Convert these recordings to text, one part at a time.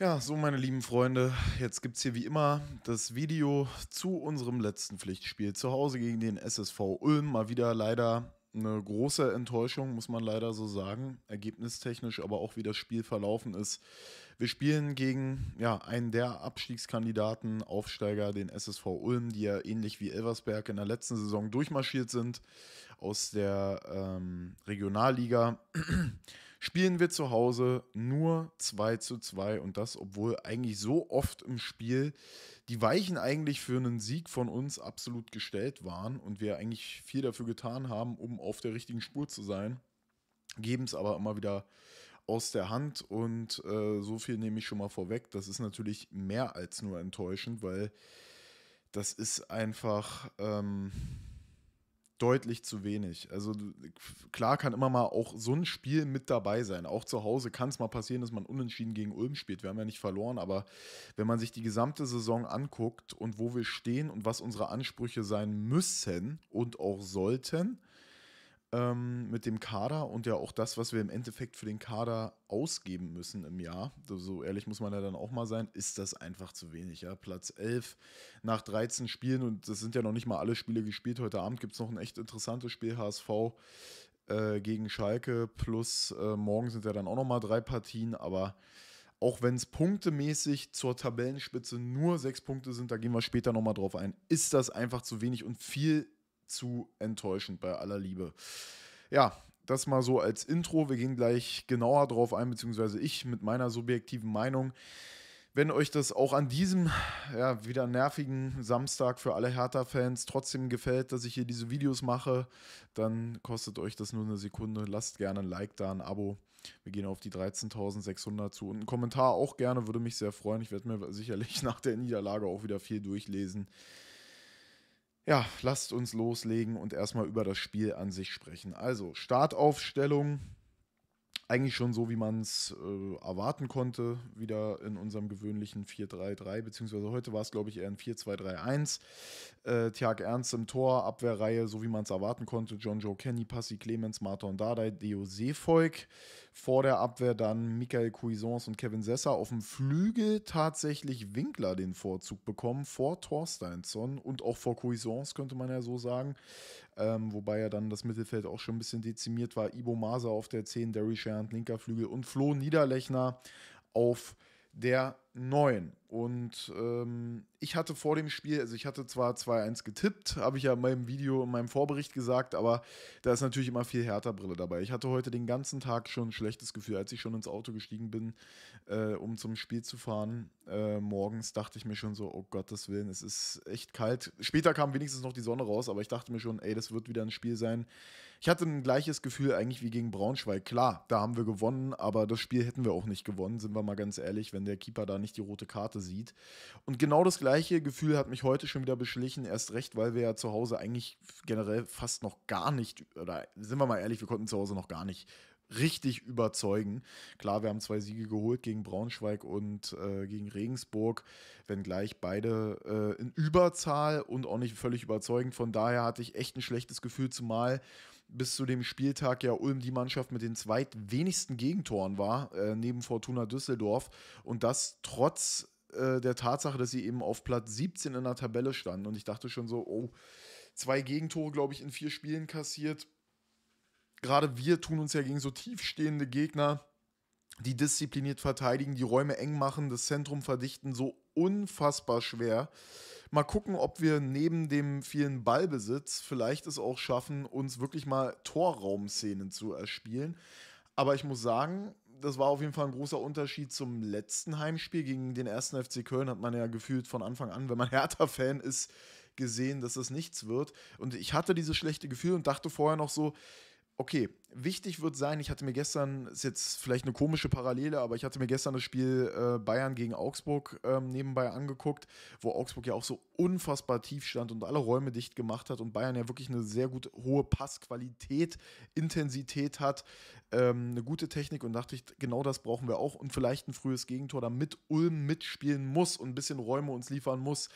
Ja, so meine lieben Freunde, jetzt gibt es hier wie immer das Video zu unserem letzten Pflichtspiel zu Hause gegen den SSV Ulm. Mal wieder leider eine große Enttäuschung, muss man leider so sagen, ergebnistechnisch, aber auch wie das Spiel verlaufen ist. Wir spielen gegen ja, einen der Abstiegskandidaten, Aufsteiger, den SSV Ulm, die ja ähnlich wie Elversberg in der letzten Saison durchmarschiert sind aus der ähm, Regionalliga spielen wir zu Hause nur 2 zu 2 und das, obwohl eigentlich so oft im Spiel die Weichen eigentlich für einen Sieg von uns absolut gestellt waren und wir eigentlich viel dafür getan haben, um auf der richtigen Spur zu sein, geben es aber immer wieder aus der Hand und äh, so viel nehme ich schon mal vorweg. Das ist natürlich mehr als nur enttäuschend, weil das ist einfach... Ähm deutlich zu wenig. Also klar kann immer mal auch so ein Spiel mit dabei sein. Auch zu Hause kann es mal passieren, dass man unentschieden gegen Ulm spielt. Wir haben ja nicht verloren, aber wenn man sich die gesamte Saison anguckt und wo wir stehen und was unsere Ansprüche sein müssen und auch sollten, ähm, mit dem Kader und ja auch das, was wir im Endeffekt für den Kader ausgeben müssen im Jahr, so ehrlich muss man ja dann auch mal sein, ist das einfach zu wenig. Ja? Platz 11 nach 13 Spielen und das sind ja noch nicht mal alle Spiele gespielt. Heute Abend gibt es noch ein echt interessantes Spiel, HSV äh, gegen Schalke plus äh, morgen sind ja dann auch nochmal drei Partien, aber auch wenn es punktemäßig zur Tabellenspitze nur sechs Punkte sind, da gehen wir später nochmal drauf ein, ist das einfach zu wenig und viel zu enttäuschend bei aller Liebe. Ja, das mal so als Intro. Wir gehen gleich genauer drauf ein, beziehungsweise ich mit meiner subjektiven Meinung. Wenn euch das auch an diesem ja, wieder nervigen Samstag für alle Hertha-Fans trotzdem gefällt, dass ich hier diese Videos mache, dann kostet euch das nur eine Sekunde. Lasst gerne ein Like da, ein Abo. Wir gehen auf die 13.600 zu und einen Kommentar auch gerne, würde mich sehr freuen. Ich werde mir sicherlich nach der Niederlage auch wieder viel durchlesen. Ja, lasst uns loslegen und erstmal über das Spiel an sich sprechen. Also, Startaufstellung, eigentlich schon so, wie man es äh, erwarten konnte, wieder in unserem gewöhnlichen 4-3-3, beziehungsweise heute war es, glaube ich, eher ein 4-2-3-1. Äh, Tjag Ernst im Tor, Abwehrreihe, so wie man es erwarten konnte, John Joe Kenny, Passi Clemens, Martin Dardai, Deo Seefolk. Vor der Abwehr dann Michael Cuisance und Kevin Sessa. Auf dem Flügel tatsächlich Winkler den Vorzug bekommen, vor Torsteinsson und auch vor Cuisance, könnte man ja so sagen. Ähm, wobei ja dann das Mittelfeld auch schon ein bisschen dezimiert war. Ibo Maser auf der 10, Derry Sherrand, linker Flügel und Flo Niederlechner auf der 9. Und ähm, ich hatte vor dem Spiel, also ich hatte zwar 2-1 getippt, habe ich ja in meinem Video, in meinem Vorbericht gesagt, aber da ist natürlich immer viel härter Brille dabei. Ich hatte heute den ganzen Tag schon ein schlechtes Gefühl, als ich schon ins Auto gestiegen bin, äh, um zum Spiel zu fahren. Äh, morgens dachte ich mir schon so, oh Gottes Willen, es ist echt kalt. Später kam wenigstens noch die Sonne raus, aber ich dachte mir schon, ey, das wird wieder ein Spiel sein. Ich hatte ein gleiches Gefühl eigentlich wie gegen Braunschweig. Klar, da haben wir gewonnen, aber das Spiel hätten wir auch nicht gewonnen, sind wir mal ganz ehrlich, wenn der Keeper da nicht nicht die rote Karte sieht. Und genau das gleiche Gefühl hat mich heute schon wieder beschlichen, erst recht, weil wir ja zu Hause eigentlich generell fast noch gar nicht, oder sind wir mal ehrlich, wir konnten zu Hause noch gar nicht richtig überzeugen. Klar, wir haben zwei Siege geholt gegen Braunschweig und äh, gegen Regensburg, wenngleich beide äh, in Überzahl und auch nicht völlig überzeugend. Von daher hatte ich echt ein schlechtes Gefühl, zumal bis zu dem Spieltag ja Ulm die Mannschaft mit den zweitwenigsten Gegentoren war, äh, neben Fortuna Düsseldorf. Und das trotz äh, der Tatsache, dass sie eben auf Platz 17 in der Tabelle standen. Und ich dachte schon so, oh, zwei Gegentore, glaube ich, in vier Spielen kassiert. Gerade wir tun uns ja gegen so tiefstehende Gegner, die diszipliniert verteidigen, die Räume eng machen, das Zentrum verdichten, so unfassbar schwer mal gucken, ob wir neben dem vielen Ballbesitz vielleicht es auch schaffen, uns wirklich mal Torraumszenen zu erspielen. Aber ich muss sagen, das war auf jeden Fall ein großer Unterschied zum letzten Heimspiel gegen den ersten FC Köln. Hat man ja gefühlt von Anfang an, wenn man Hertha-Fan ist, gesehen, dass das nichts wird. Und ich hatte dieses schlechte Gefühl und dachte vorher noch so, Okay, wichtig wird sein, ich hatte mir gestern, ist jetzt vielleicht eine komische Parallele, aber ich hatte mir gestern das Spiel äh, Bayern gegen Augsburg ähm, nebenbei angeguckt, wo Augsburg ja auch so unfassbar tief stand und alle Räume dicht gemacht hat und Bayern ja wirklich eine sehr gute, hohe Passqualität, Intensität hat, ähm, eine gute Technik und dachte ich, genau das brauchen wir auch und vielleicht ein frühes Gegentor, damit Ulm mitspielen muss und ein bisschen Räume uns liefern muss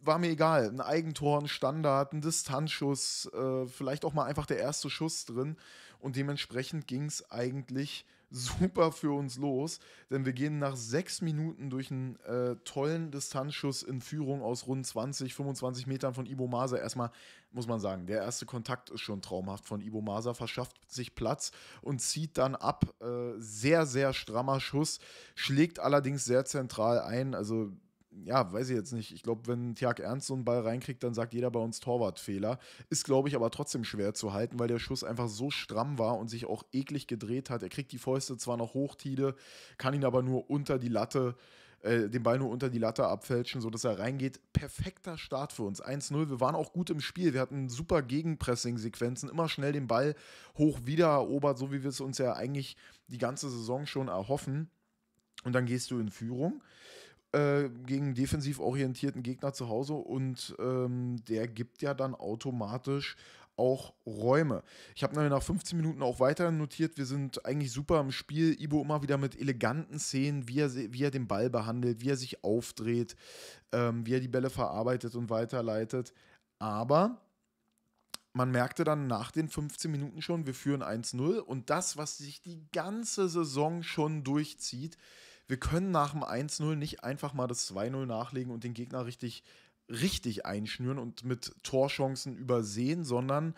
war mir egal. Ein Eigentor, ein Standard, ein Distanzschuss, äh, vielleicht auch mal einfach der erste Schuss drin. Und dementsprechend ging es eigentlich super für uns los, denn wir gehen nach sechs Minuten durch einen äh, tollen Distanzschuss in Führung aus rund 20, 25 Metern von Ibo Maser. Erstmal muss man sagen, der erste Kontakt ist schon traumhaft von Ibo Maser, verschafft sich Platz und zieht dann ab. Äh, sehr, sehr strammer Schuss, schlägt allerdings sehr zentral ein. Also ja, weiß ich jetzt nicht. Ich glaube, wenn Tjag Ernst so einen Ball reinkriegt, dann sagt jeder bei uns Torwartfehler. Ist, glaube ich, aber trotzdem schwer zu halten, weil der Schuss einfach so stramm war und sich auch eklig gedreht hat. Er kriegt die Fäuste zwar noch hoch, Tide, kann ihn aber nur unter die Latte, äh, den Ball nur unter die Latte abfälschen, sodass er reingeht. Perfekter Start für uns. 1-0. Wir waren auch gut im Spiel. Wir hatten super Gegenpressing-Sequenzen, immer schnell den Ball hoch wieder erobert, so wie wir es uns ja eigentlich die ganze Saison schon erhoffen. Und dann gehst du in Führung. Äh, gegen defensiv orientierten Gegner zu Hause und ähm, der gibt ja dann automatisch auch Räume. Ich habe nach 15 Minuten auch weiter notiert, wir sind eigentlich super im Spiel. Ibo immer wieder mit eleganten Szenen, wie er, wie er den Ball behandelt, wie er sich aufdreht, ähm, wie er die Bälle verarbeitet und weiterleitet. Aber man merkte dann nach den 15 Minuten schon, wir führen 1-0 und das, was sich die ganze Saison schon durchzieht, wir können nach dem 1-0 nicht einfach mal das 2-0 nachlegen und den Gegner richtig, richtig einschnüren und mit Torchancen übersehen, sondern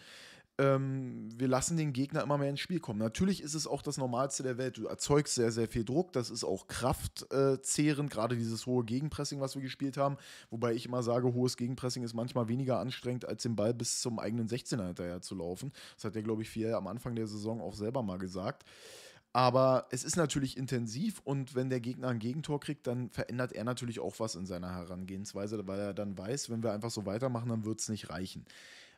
ähm, wir lassen den Gegner immer mehr ins Spiel kommen. Natürlich ist es auch das Normalste der Welt. Du erzeugst sehr, sehr viel Druck. Das ist auch kraftzehrend, äh, gerade dieses hohe Gegenpressing, was wir gespielt haben. Wobei ich immer sage, hohes Gegenpressing ist manchmal weniger anstrengend, als den Ball bis zum eigenen 16er hinterher zu laufen. Das hat ja, glaube ich, viel am Anfang der Saison auch selber mal gesagt. Aber es ist natürlich intensiv und wenn der Gegner ein Gegentor kriegt, dann verändert er natürlich auch was in seiner Herangehensweise, weil er dann weiß, wenn wir einfach so weitermachen, dann wird es nicht reichen.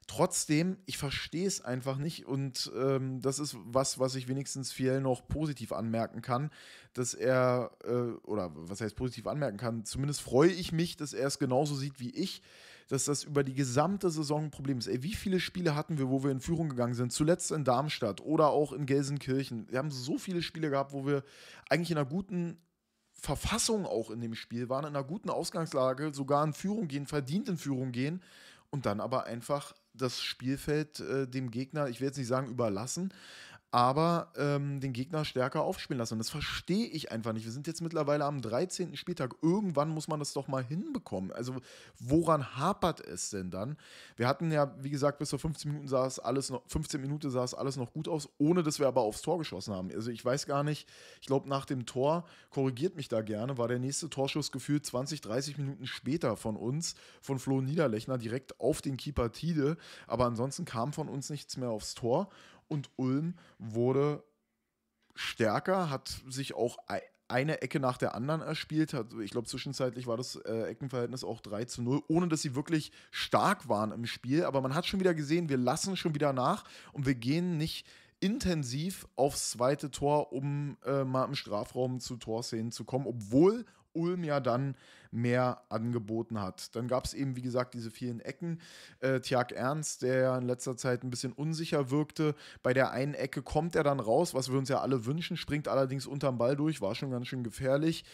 Trotzdem, ich verstehe es einfach nicht und ähm, das ist was, was ich wenigstens Fiel noch positiv anmerken kann, dass er, äh, oder was heißt positiv anmerken kann, zumindest freue ich mich, dass er es genauso sieht wie ich, dass das über die gesamte Saison ein Problem ist. Ey, wie viele Spiele hatten wir, wo wir in Führung gegangen sind? Zuletzt in Darmstadt oder auch in Gelsenkirchen. Wir haben so viele Spiele gehabt, wo wir eigentlich in einer guten Verfassung auch in dem Spiel waren, in einer guten Ausgangslage, sogar in Führung gehen, verdient in Führung gehen und dann aber einfach das Spielfeld äh, dem Gegner, ich will jetzt nicht sagen überlassen, aber ähm, den Gegner stärker aufspielen lassen. Und das verstehe ich einfach nicht. Wir sind jetzt mittlerweile am 13. Spieltag. Irgendwann muss man das doch mal hinbekommen. Also woran hapert es denn dann? Wir hatten ja, wie gesagt, bis zur 15 Minuten sah es alles noch, 15 Minuten sah es alles noch gut aus, ohne dass wir aber aufs Tor geschossen haben. Also ich weiß gar nicht, ich glaube nach dem Tor, korrigiert mich da gerne, war der nächste Torschuss gefühlt 20, 30 Minuten später von uns, von Flo Niederlechner, direkt auf den Keeper Tide. Aber ansonsten kam von uns nichts mehr aufs Tor und Ulm wurde stärker, hat sich auch eine Ecke nach der anderen erspielt Ich glaube, zwischenzeitlich war das äh, Eckenverhältnis auch 3 zu 0, ohne dass sie wirklich stark waren im Spiel. Aber man hat schon wieder gesehen, wir lassen schon wieder nach und wir gehen nicht intensiv aufs zweite Tor, um äh, mal im Strafraum zu Torszenen zu kommen, obwohl Ulm ja dann mehr angeboten hat. Dann gab es eben, wie gesagt, diese vielen Ecken. Äh, Tjag Ernst, der in letzter Zeit ein bisschen unsicher wirkte, bei der einen Ecke kommt er dann raus, was wir uns ja alle wünschen, springt allerdings unterm Ball durch, war schon ganz schön gefährlich,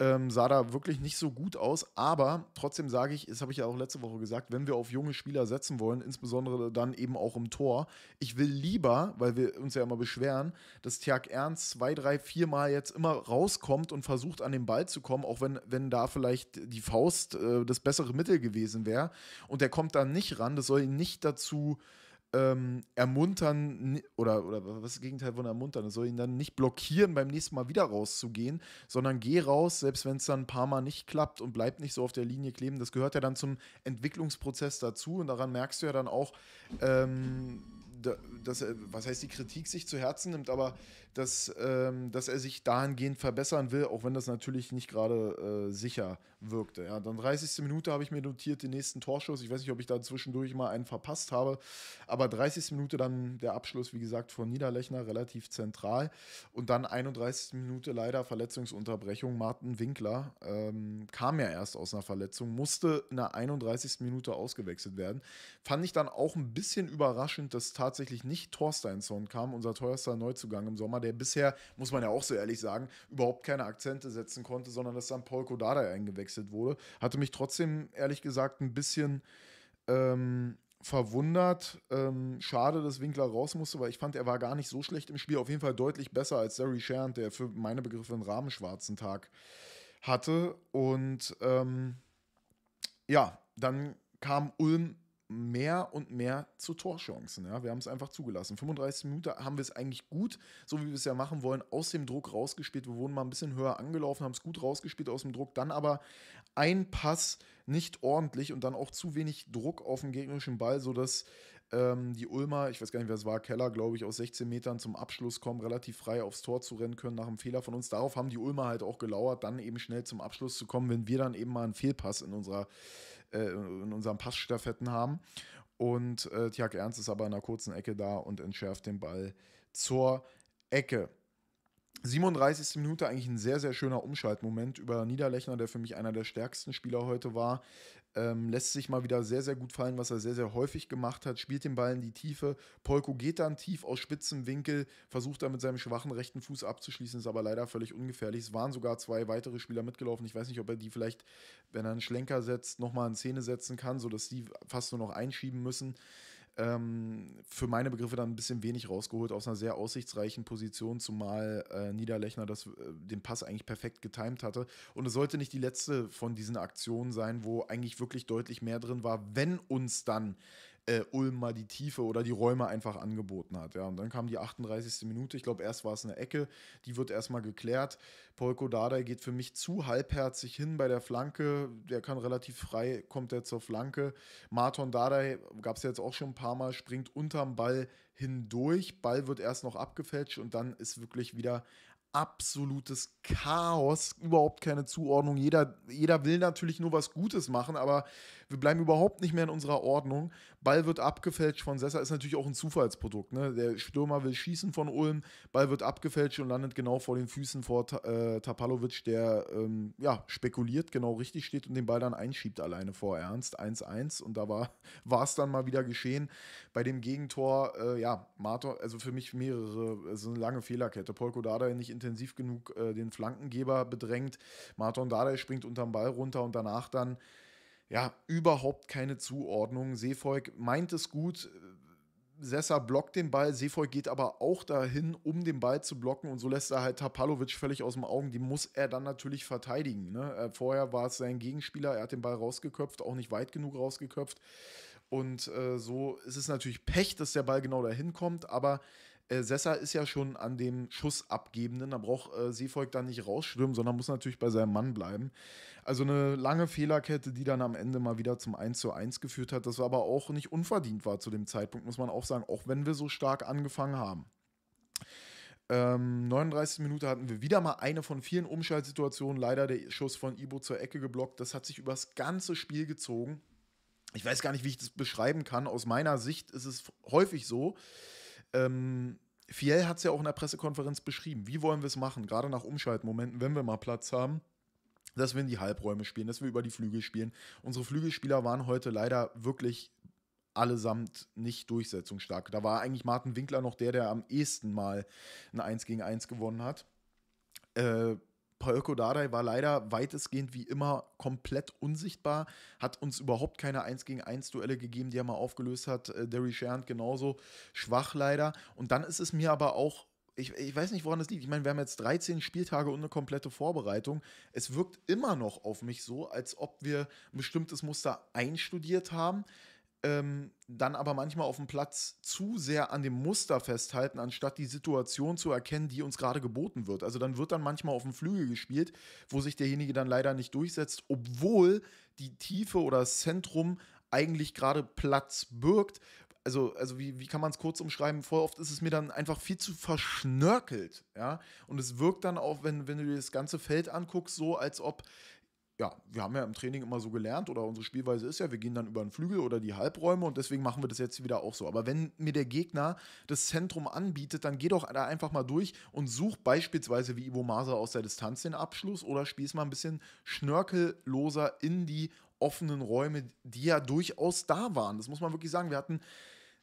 ähm, sah da wirklich nicht so gut aus, aber trotzdem sage ich, das habe ich ja auch letzte Woche gesagt, wenn wir auf junge Spieler setzen wollen, insbesondere dann eben auch im Tor, ich will lieber, weil wir uns ja immer beschweren, dass Tjag Ernst zwei, drei, vier Mal jetzt immer rauskommt und versucht an den Ball zu kommen, auch wenn, wenn da vielleicht vielleicht die Faust äh, das bessere Mittel gewesen wäre. Und er kommt da nicht ran. Das soll ihn nicht dazu ähm, ermuntern oder, oder was ist das Gegenteil von ermuntern? Das soll ihn dann nicht blockieren, beim nächsten Mal wieder rauszugehen, sondern geh raus, selbst wenn es dann ein paar Mal nicht klappt und bleib nicht so auf der Linie kleben. Das gehört ja dann zum Entwicklungsprozess dazu und daran merkst du ja dann auch, ähm, dass, äh, was heißt, die Kritik sich zu Herzen nimmt, aber dass, ähm, dass er sich dahingehend verbessern will, auch wenn das natürlich nicht gerade äh, sicher wirkte. Ja, dann 30. Minute habe ich mir notiert, den nächsten Torschuss. Ich weiß nicht, ob ich da zwischendurch mal einen verpasst habe, aber 30. Minute dann der Abschluss, wie gesagt, von Niederlechner relativ zentral und dann 31. Minute leider Verletzungsunterbrechung. Martin Winkler ähm, kam ja erst aus einer Verletzung, musste in der 31. Minute ausgewechselt werden. Fand ich dann auch ein bisschen überraschend, dass tatsächlich nicht Torsteinsson kam, unser teuerster Neuzugang im Sommer der bisher, muss man ja auch so ehrlich sagen, überhaupt keine Akzente setzen konnte, sondern dass dann Paul Kodada eingewechselt wurde. Hatte mich trotzdem, ehrlich gesagt, ein bisschen ähm, verwundert. Ähm, schade, dass Winkler raus musste, weil ich fand, er war gar nicht so schlecht im Spiel. Auf jeden Fall deutlich besser als Larry Sherrand, der für meine Begriffe einen rahmenschwarzen Tag hatte. Und ähm, ja, dann kam Ulm mehr und mehr zu Torchancen. Ja? Wir haben es einfach zugelassen. 35 Minuten haben wir es eigentlich gut, so wie wir es ja machen wollen, aus dem Druck rausgespielt. Wir wurden mal ein bisschen höher angelaufen, haben es gut rausgespielt aus dem Druck. Dann aber ein Pass nicht ordentlich und dann auch zu wenig Druck auf den gegnerischen Ball, sodass ähm, die Ulmer, ich weiß gar nicht, wer es war, Keller, glaube ich, aus 16 Metern zum Abschluss kommen, relativ frei aufs Tor zu rennen können nach einem Fehler von uns. Darauf haben die Ulmer halt auch gelauert, dann eben schnell zum Abschluss zu kommen, wenn wir dann eben mal einen Fehlpass in unserer äh, in unseren Passstaffetten haben. Und äh, Tjag Ernst ist aber in einer kurzen Ecke da und entschärft den Ball zur Ecke. 37. Minute eigentlich ein sehr, sehr schöner Umschaltmoment über Niederlechner, der für mich einer der stärksten Spieler heute war. Ähm, lässt sich mal wieder sehr, sehr gut fallen, was er sehr, sehr häufig gemacht hat. Spielt den Ball in die Tiefe. Polko geht dann tief aus spitzem Winkel, versucht dann mit seinem schwachen rechten Fuß abzuschließen, ist aber leider völlig ungefährlich. Es waren sogar zwei weitere Spieler mitgelaufen. Ich weiß nicht, ob er die vielleicht, wenn er einen Schlenker setzt, nochmal in Szene setzen kann, sodass die fast nur noch einschieben müssen ähm, für meine Begriffe dann ein bisschen wenig rausgeholt aus einer sehr aussichtsreichen Position, zumal äh, Niederlechner das, äh, den Pass eigentlich perfekt getimt hatte. Und es sollte nicht die letzte von diesen Aktionen sein, wo eigentlich wirklich deutlich mehr drin war, wenn uns dann äh, Ulm mal die Tiefe oder die Räume einfach angeboten hat. Ja. Und dann kam die 38. Minute. Ich glaube, erst war es eine Ecke, die wird erstmal geklärt. Polko Dardai geht für mich zu halbherzig hin bei der Flanke. Der kann relativ frei, kommt er zur Flanke. Marton Dardai, gab es ja jetzt auch schon ein paar Mal, springt unterm Ball hindurch. Ball wird erst noch abgefälscht und dann ist wirklich wieder absolutes Chaos, überhaupt keine Zuordnung. Jeder, jeder will natürlich nur was Gutes machen, aber wir bleiben überhaupt nicht mehr in unserer Ordnung. Ball wird abgefälscht von Sessa, ist natürlich auch ein Zufallsprodukt. Ne? Der Stürmer will schießen von Ulm, Ball wird abgefälscht und landet genau vor den Füßen vor äh, Tapalovic, der ähm, ja, spekuliert, genau richtig steht und den Ball dann einschiebt alleine vor Ernst. 1-1 und da war es dann mal wieder geschehen. Bei dem Gegentor, äh, ja, Marton, also für mich mehrere, also eine lange Fehlerkette. Polko Dardai nicht intensiv genug äh, den Flankengeber bedrängt. Marton Dardai springt unterm Ball runter und danach dann ja, überhaupt keine Zuordnung. Seevolk meint es gut, Sessa blockt den Ball, Seefolk geht aber auch dahin, um den Ball zu blocken und so lässt er halt Tapalovic völlig aus dem Augen. Die muss er dann natürlich verteidigen. Ne? Äh, vorher war es sein Gegenspieler, er hat den Ball rausgeköpft, auch nicht weit genug rausgeköpft. Und äh, so ist es natürlich Pech, dass der Ball genau dahin kommt, aber äh, Sessa ist ja schon an dem Schuss abgebenden. Da braucht äh, Seevolk dann nicht rausschwimmen, sondern muss natürlich bei seinem Mann bleiben. Also eine lange Fehlerkette, die dann am Ende mal wieder zum 1 zu 1 geführt hat. Das war aber auch nicht unverdient war zu dem Zeitpunkt, muss man auch sagen, auch wenn wir so stark angefangen haben. 39 ähm, Minuten hatten wir wieder mal eine von vielen Umschaltsituationen. Leider der Schuss von Ibo zur Ecke geblockt. Das hat sich übers ganze Spiel gezogen. Ich weiß gar nicht, wie ich das beschreiben kann. Aus meiner Sicht ist es häufig so, ähm, Fiel hat es ja auch in der Pressekonferenz beschrieben. Wie wollen wir es machen, gerade nach Umschaltmomenten, wenn wir mal Platz haben? Dass wir in die Halbräume spielen, dass wir über die Flügel spielen. Unsere Flügelspieler waren heute leider wirklich allesamt nicht durchsetzungsstark. Da war eigentlich Martin Winkler noch der, der am ehesten mal ein 1 gegen 1 gewonnen hat. Äh, Paolko Dardai war leider weitestgehend wie immer komplett unsichtbar, hat uns überhaupt keine 1 gegen 1 Duelle gegeben, die er mal aufgelöst hat. Äh, Derry Sherrand genauso schwach leider. Und dann ist es mir aber auch ich, ich, weiß nicht, woran das liegt. Ich meine, wir haben jetzt 13 Spieltage und eine komplette Vorbereitung. Es wirkt immer noch auf mich so, als ob wir ein bestimmtes Muster einstudiert haben, ähm, dann aber manchmal auf dem Platz zu sehr an dem Muster festhalten, anstatt die Situation zu erkennen, die uns gerade geboten wird. Also dann wird dann manchmal auf dem Flügel gespielt, wo sich derjenige dann leider nicht durchsetzt, obwohl die Tiefe oder das Zentrum eigentlich gerade Platz birgt. Also, also wie, wie kann man es kurz umschreiben? Voll oft ist es mir dann einfach viel zu verschnörkelt, ja. Und es wirkt dann auch, wenn, wenn du dir das ganze Feld anguckst, so als ob ja, wir haben ja im Training immer so gelernt oder unsere Spielweise ist ja, wir gehen dann über den Flügel oder die Halbräume und deswegen machen wir das jetzt wieder auch so. Aber wenn mir der Gegner das Zentrum anbietet, dann geh doch da einfach mal durch und such beispielsweise wie Ivo Maser aus der Distanz den Abschluss oder spielst mal ein bisschen schnörkelloser in die offenen Räume, die ja durchaus da waren. Das muss man wirklich sagen. Wir hatten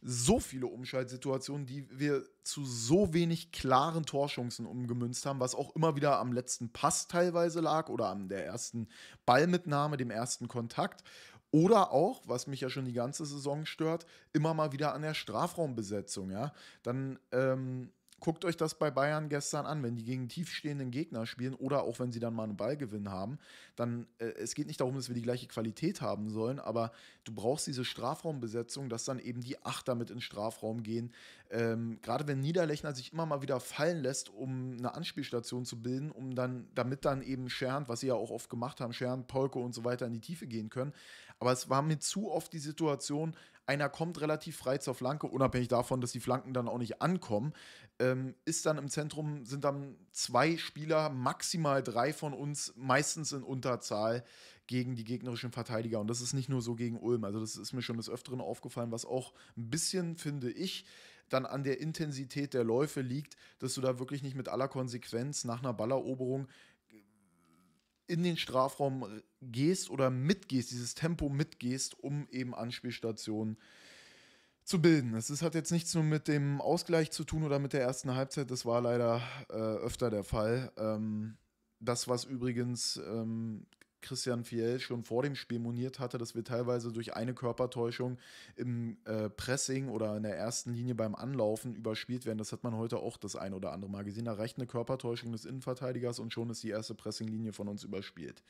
so viele Umschaltsituationen, die wir zu so wenig klaren Torschancen umgemünzt haben, was auch immer wieder am letzten Pass teilweise lag oder an der ersten Ballmitnahme, dem ersten Kontakt. Oder auch, was mich ja schon die ganze Saison stört, immer mal wieder an der Strafraumbesetzung. Ja? Dann ähm, guckt euch das bei Bayern gestern an, wenn die gegen tiefstehenden Gegner spielen oder auch wenn sie dann mal einen Ballgewinn haben, dann äh, es geht nicht darum, dass wir die gleiche Qualität haben sollen, aber du brauchst diese Strafraumbesetzung, dass dann eben die Achter mit in den Strafraum gehen. Ähm, Gerade wenn Niederlechner sich immer mal wieder fallen lässt, um eine Anspielstation zu bilden, um dann, damit dann eben Schernd, was sie ja auch oft gemacht haben, Schernd, Polko und so weiter in die Tiefe gehen können. Aber es war mir zu oft die Situation, einer kommt relativ frei zur Flanke, unabhängig davon, dass die Flanken dann auch nicht ankommen ähm, ist dann im Zentrum, sind dann zwei Spieler, maximal drei von uns, meistens in Unterzahl gegen die gegnerischen Verteidiger. Und das ist nicht nur so gegen Ulm. Also, das ist mir schon des Öfteren aufgefallen, was auch ein bisschen, finde ich, dann an der Intensität der Läufe liegt, dass du da wirklich nicht mit aller Konsequenz nach einer Balleroberung in den Strafraum gehst oder mitgehst, dieses Tempo mitgehst, um eben Anspielstationen äh, zu bilden. Es hat jetzt nichts nur mit dem Ausgleich zu tun oder mit der ersten Halbzeit. Das war leider äh, öfter der Fall. Ähm, das, was übrigens ähm, Christian Fiel schon vor dem Spiel moniert hatte, dass wir teilweise durch eine Körpertäuschung im äh, Pressing oder in der ersten Linie beim Anlaufen überspielt werden. Das hat man heute auch das ein oder andere Mal gesehen. Da reicht eine Körpertäuschung des Innenverteidigers und schon ist die erste Pressinglinie von uns überspielt.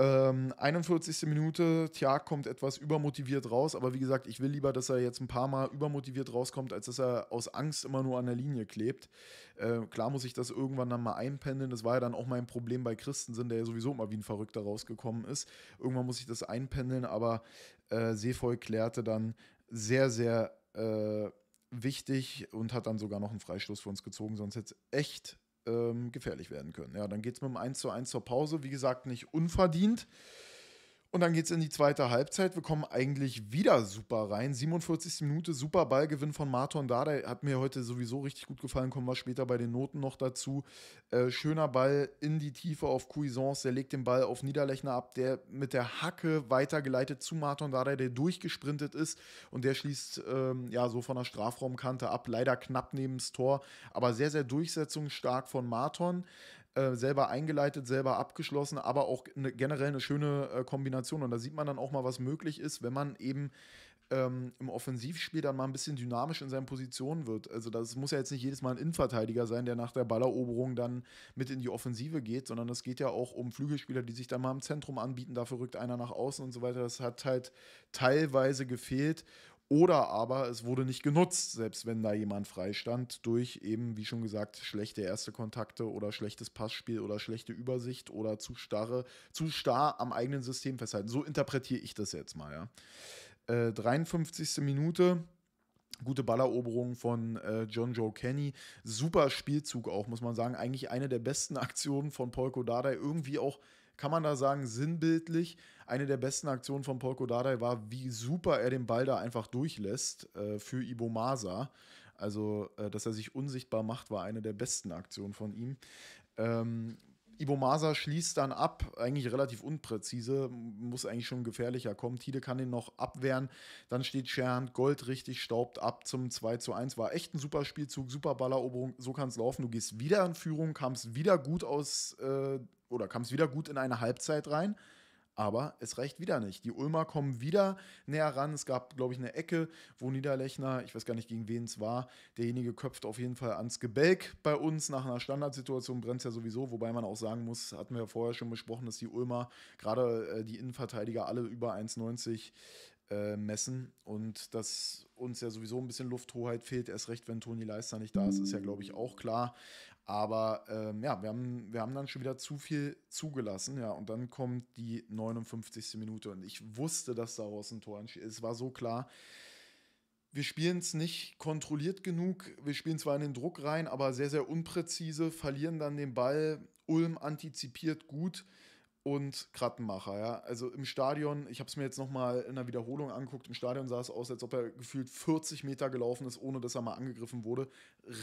Ähm, 41. Minute, Tja kommt etwas übermotiviert raus, aber wie gesagt, ich will lieber, dass er jetzt ein paar Mal übermotiviert rauskommt, als dass er aus Angst immer nur an der Linie klebt. Äh, klar muss ich das irgendwann dann mal einpendeln. Das war ja dann auch mein Problem bei Christensen, der ja sowieso immer wie ein Verrückter rausgekommen ist. Irgendwann muss ich das einpendeln, aber äh, Seevoll klärte dann sehr, sehr äh, wichtig und hat dann sogar noch einen Freistoß für uns gezogen, sonst hätte es echt ähm, gefährlich werden können. Ja, dann geht es mit dem 1 zu 1 zur Pause. Wie gesagt, nicht unverdient. Und dann geht es in die zweite Halbzeit. Wir kommen eigentlich wieder super rein. 47. Minute, super Ballgewinn von Marton Dada. Hat mir heute sowieso richtig gut gefallen. Kommen wir später bei den Noten noch dazu. Äh, schöner Ball in die Tiefe auf Cuisance. Der legt den Ball auf Niederlechner ab, der mit der Hacke weitergeleitet zu Marton Dada, der durchgesprintet ist. Und der schließt ähm, ja so von der Strafraumkante ab. Leider knapp neben das Tor. Aber sehr, sehr durchsetzungsstark von Marton. Äh, selber eingeleitet, selber abgeschlossen, aber auch eine, generell eine schöne äh, Kombination. Und da sieht man dann auch mal, was möglich ist, wenn man eben ähm, im Offensivspiel dann mal ein bisschen dynamisch in seinen Positionen wird. Also das muss ja jetzt nicht jedes Mal ein Innenverteidiger sein, der nach der Balleroberung dann mit in die Offensive geht, sondern es geht ja auch um Flügelspieler, die sich dann mal im Zentrum anbieten, dafür rückt einer nach außen und so weiter. Das hat halt teilweise gefehlt oder aber es wurde nicht genutzt, selbst wenn da jemand freistand, durch eben, wie schon gesagt, schlechte erste Kontakte oder schlechtes Passspiel oder schlechte Übersicht oder zu, starre, zu starr am eigenen System festhalten. So interpretiere ich das jetzt mal. Ja. Äh, 53. Minute. Gute Balleroberung von äh, John Joe Kenny. Super Spielzug auch, muss man sagen. Eigentlich eine der besten Aktionen von Polko Dardai. Irgendwie auch, kann man da sagen, sinnbildlich eine der besten Aktionen von Polko Dardai war, wie super er den Ball da einfach durchlässt äh, für Ibo Masa. Also, äh, dass er sich unsichtbar macht, war eine der besten Aktionen von ihm. Ähm, Ibo Masa schließt dann ab, eigentlich relativ unpräzise, muss eigentlich schon gefährlicher kommen. Tide kann ihn noch abwehren. Dann steht Scherhand Gold richtig, staubt ab zum 2 zu 1. War echt ein super Spielzug, super Balleroberung. So kann es laufen. Du gehst wieder in Führung, kamst wieder gut aus äh, oder kamst wieder gut in eine Halbzeit rein. Aber es reicht wieder nicht. Die Ulmer kommen wieder näher ran. Es gab, glaube ich, eine Ecke, wo Niederlechner, ich weiß gar nicht, gegen wen es war, derjenige köpft auf jeden Fall ans Gebälk bei uns. Nach einer Standardsituation brennt es ja sowieso, wobei man auch sagen muss, hatten wir ja vorher schon besprochen, dass die Ulmer, gerade äh, die Innenverteidiger, alle über 1,90 äh, messen und dass uns ja sowieso ein bisschen Lufthoheit fehlt, erst recht, wenn Toni Leister nicht da ist, ist ja, glaube ich, auch klar. Aber ähm, ja, wir haben, wir haben dann schon wieder zu viel zugelassen. Ja, und dann kommt die 59. Minute und ich wusste, dass daraus ein Tor entsteht. Es war so klar. Wir spielen es nicht kontrolliert genug. Wir spielen zwar in den Druck rein, aber sehr, sehr unpräzise, verlieren dann den Ball. Ulm antizipiert gut und Krattenmacher, ja. Also im Stadion, ich habe es mir jetzt nochmal in der Wiederholung angeguckt, im Stadion sah es aus, als ob er gefühlt 40 Meter gelaufen ist, ohne dass er mal angegriffen wurde.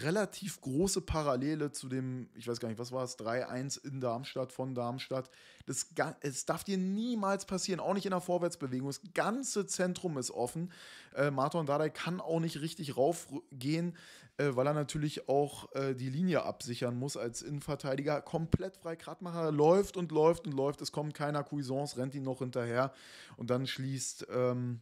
Relativ große Parallele zu dem, ich weiß gar nicht, was war es, 3-1 in Darmstadt, von Darmstadt. Das, es darf dir niemals passieren, auch nicht in der Vorwärtsbewegung. Das ganze Zentrum ist offen. Äh, Martin Dardai kann auch nicht richtig raufgehen. Äh, weil er natürlich auch äh, die Linie absichern muss als Innenverteidiger. Komplett frei. Kratmacher läuft und läuft und läuft. Es kommt keiner. Cuisance rennt ihn noch hinterher. Und dann schließt. Ähm,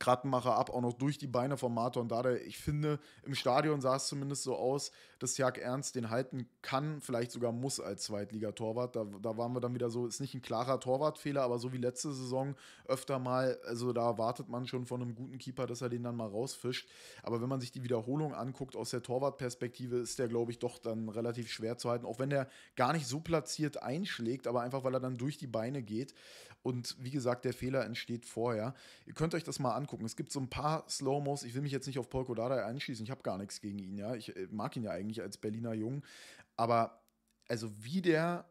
Krattenmacher ab, auch noch durch die Beine von Marton Dada. Ich finde, im Stadion sah es zumindest so aus, dass Jörg Ernst den halten kann, vielleicht sogar muss als Zweitligatorwart. Da, da waren wir dann wieder so, ist nicht ein klarer Torwartfehler, aber so wie letzte Saison öfter mal, also da erwartet man schon von einem guten Keeper, dass er den dann mal rausfischt. Aber wenn man sich die Wiederholung anguckt aus der Torwartperspektive, ist der, glaube ich, doch dann relativ schwer zu halten, auch wenn der gar nicht so platziert einschlägt, aber einfach weil er dann durch die Beine geht. Und wie gesagt, der Fehler entsteht vorher. Ihr könnt euch das mal angucken. Es gibt so ein paar Slow-Mos. Ich will mich jetzt nicht auf Polko Dada einschießen. Ich habe gar nichts gegen ihn. Ja, ich äh, mag ihn ja eigentlich eigentlich als Berliner Jung. Aber also wie der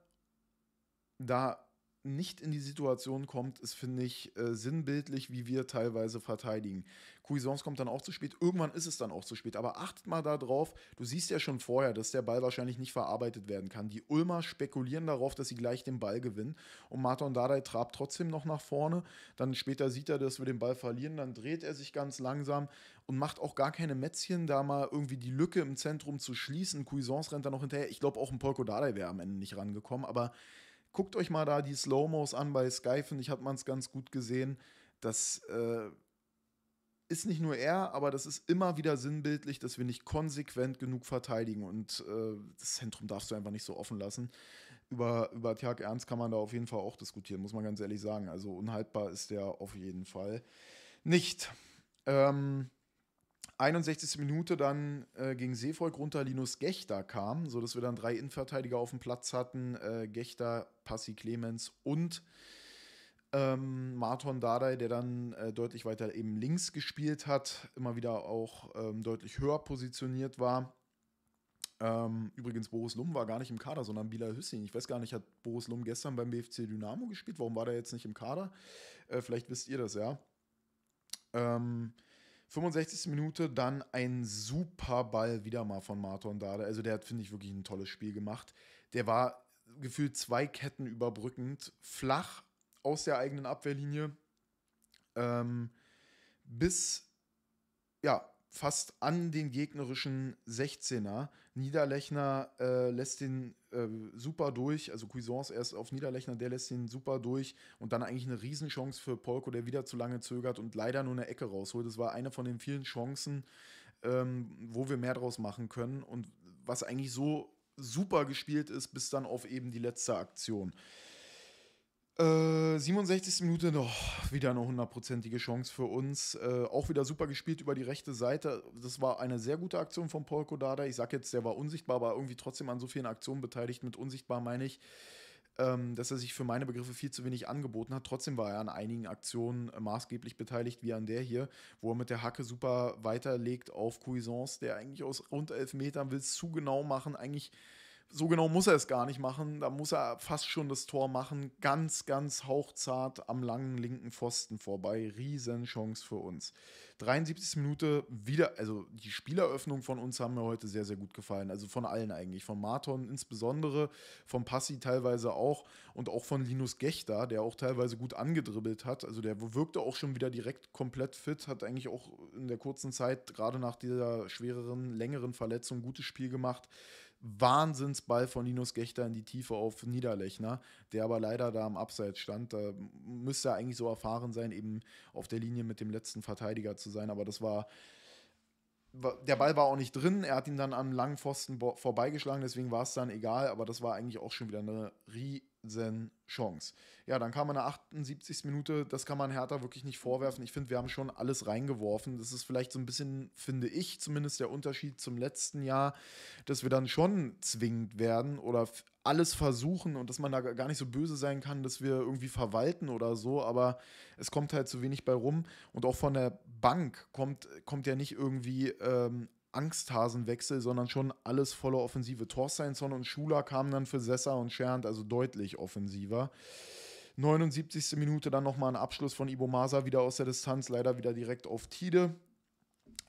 da nicht in die Situation kommt, ist, finde ich, äh, sinnbildlich, wie wir teilweise verteidigen. Cuisance kommt dann auch zu spät, irgendwann ist es dann auch zu spät. Aber achtet mal darauf, du siehst ja schon vorher, dass der Ball wahrscheinlich nicht verarbeitet werden kann. Die Ulmer spekulieren darauf, dass sie gleich den Ball gewinnen und Martin Dardai trabt trotzdem noch nach vorne. Dann später sieht er, dass wir den Ball verlieren, dann dreht er sich ganz langsam und macht auch gar keine Mätzchen, da mal irgendwie die Lücke im Zentrum zu schließen. Cuisance rennt dann noch hinterher. Ich glaube, auch ein Polko Dardai wäre am Ende nicht rangekommen, aber Guckt euch mal da die Slow-Mos an bei Sky, ich, hat man es ganz gut gesehen. Das äh, ist nicht nur er, aber das ist immer wieder sinnbildlich, dass wir nicht konsequent genug verteidigen und äh, das Zentrum darfst du einfach nicht so offen lassen. Über, über Tjag Ernst kann man da auf jeden Fall auch diskutieren, muss man ganz ehrlich sagen. Also unhaltbar ist der auf jeden Fall nicht. Ähm, 61. Minute dann äh, gegen Seevolk runter Linus Gechter kam, sodass wir dann drei Innenverteidiger auf dem Platz hatten: äh, Gechter, Passi Clemens und ähm, Marton Dardai, der dann äh, deutlich weiter eben links gespielt hat, immer wieder auch ähm, deutlich höher positioniert war. Ähm, übrigens, Boris Lum war gar nicht im Kader, sondern Bilal Hüssing. Ich weiß gar nicht, hat Boris Lum gestern beim BFC Dynamo gespielt? Warum war der jetzt nicht im Kader? Äh, vielleicht wisst ihr das, ja. Ähm, 65. Minute dann ein super Ball wieder mal von Marton Dade. Also der hat, finde ich, wirklich ein tolles Spiel gemacht. Der war gefühlt zwei Ketten überbrückend, flach aus der eigenen Abwehrlinie ähm, bis ja, fast an den gegnerischen 16er. Niederlechner äh, lässt den äh, super durch. Also Cuisance erst auf Niederlechner, der lässt ihn super durch und dann eigentlich eine Riesenchance für Polko, der wieder zu lange zögert und leider nur eine Ecke rausholt. Das war eine von den vielen Chancen, ähm, wo wir mehr draus machen können und was eigentlich so super gespielt ist, bis dann auf eben die letzte Aktion. 67. Äh, Minute noch wieder eine hundertprozentige Chance für uns. Äh, auch wieder super gespielt über die rechte Seite. Das war eine sehr gute Aktion von Paul Kodada. Ich sag jetzt, der war unsichtbar, aber irgendwie trotzdem an so vielen Aktionen beteiligt. Mit unsichtbar meine ich, ähm, dass er sich für meine Begriffe viel zu wenig angeboten hat. Trotzdem war er an einigen Aktionen äh, maßgeblich beteiligt, wie an der hier, wo er mit der Hacke super weiterlegt auf Cuisance, der eigentlich aus rund elf Metern will es zu genau machen, eigentlich so genau muss er es gar nicht machen. Da muss er fast schon das Tor machen. Ganz, ganz hauchzart am langen linken Pfosten vorbei. Riesenchance für uns. 73. Minute wieder, also die Spieleröffnung von uns haben mir heute sehr, sehr gut gefallen. Also von allen eigentlich. Von Marton insbesondere, vom Passi teilweise auch und auch von Linus Gechter, der auch teilweise gut angedribbelt hat. Also der wirkte auch schon wieder direkt komplett fit, hat eigentlich auch in der kurzen Zeit, gerade nach dieser schwereren, längeren Verletzung, gutes Spiel gemacht. Wahnsinnsball von Linus Gächter in die Tiefe auf Niederlechner, der aber leider da am Abseits stand. Da müsste er eigentlich so erfahren sein, eben auf der Linie mit dem letzten Verteidiger zu sein, aber das war der Ball war auch nicht drin. Er hat ihn dann am langen Pfosten vorbeigeschlagen, deswegen war es dann egal. Aber das war eigentlich auch schon wieder eine Chance. Ja, dann kam eine 78. Minute, das kann man Hertha wirklich nicht vorwerfen. Ich finde, wir haben schon alles reingeworfen. Das ist vielleicht so ein bisschen, finde ich, zumindest der Unterschied zum letzten Jahr, dass wir dann schon zwingend werden oder alles versuchen und dass man da gar nicht so böse sein kann, dass wir irgendwie verwalten oder so, aber es kommt halt zu wenig bei rum. Und auch von der Bank kommt, kommt ja nicht irgendwie ähm, Angsthasenwechsel, sondern schon alles voller Offensive. Torsteinsson und Schuler kamen dann für Sessa und Schernd, also deutlich offensiver. 79. Minute dann nochmal ein Abschluss von Ibo Masa wieder aus der Distanz, leider wieder direkt auf Tide.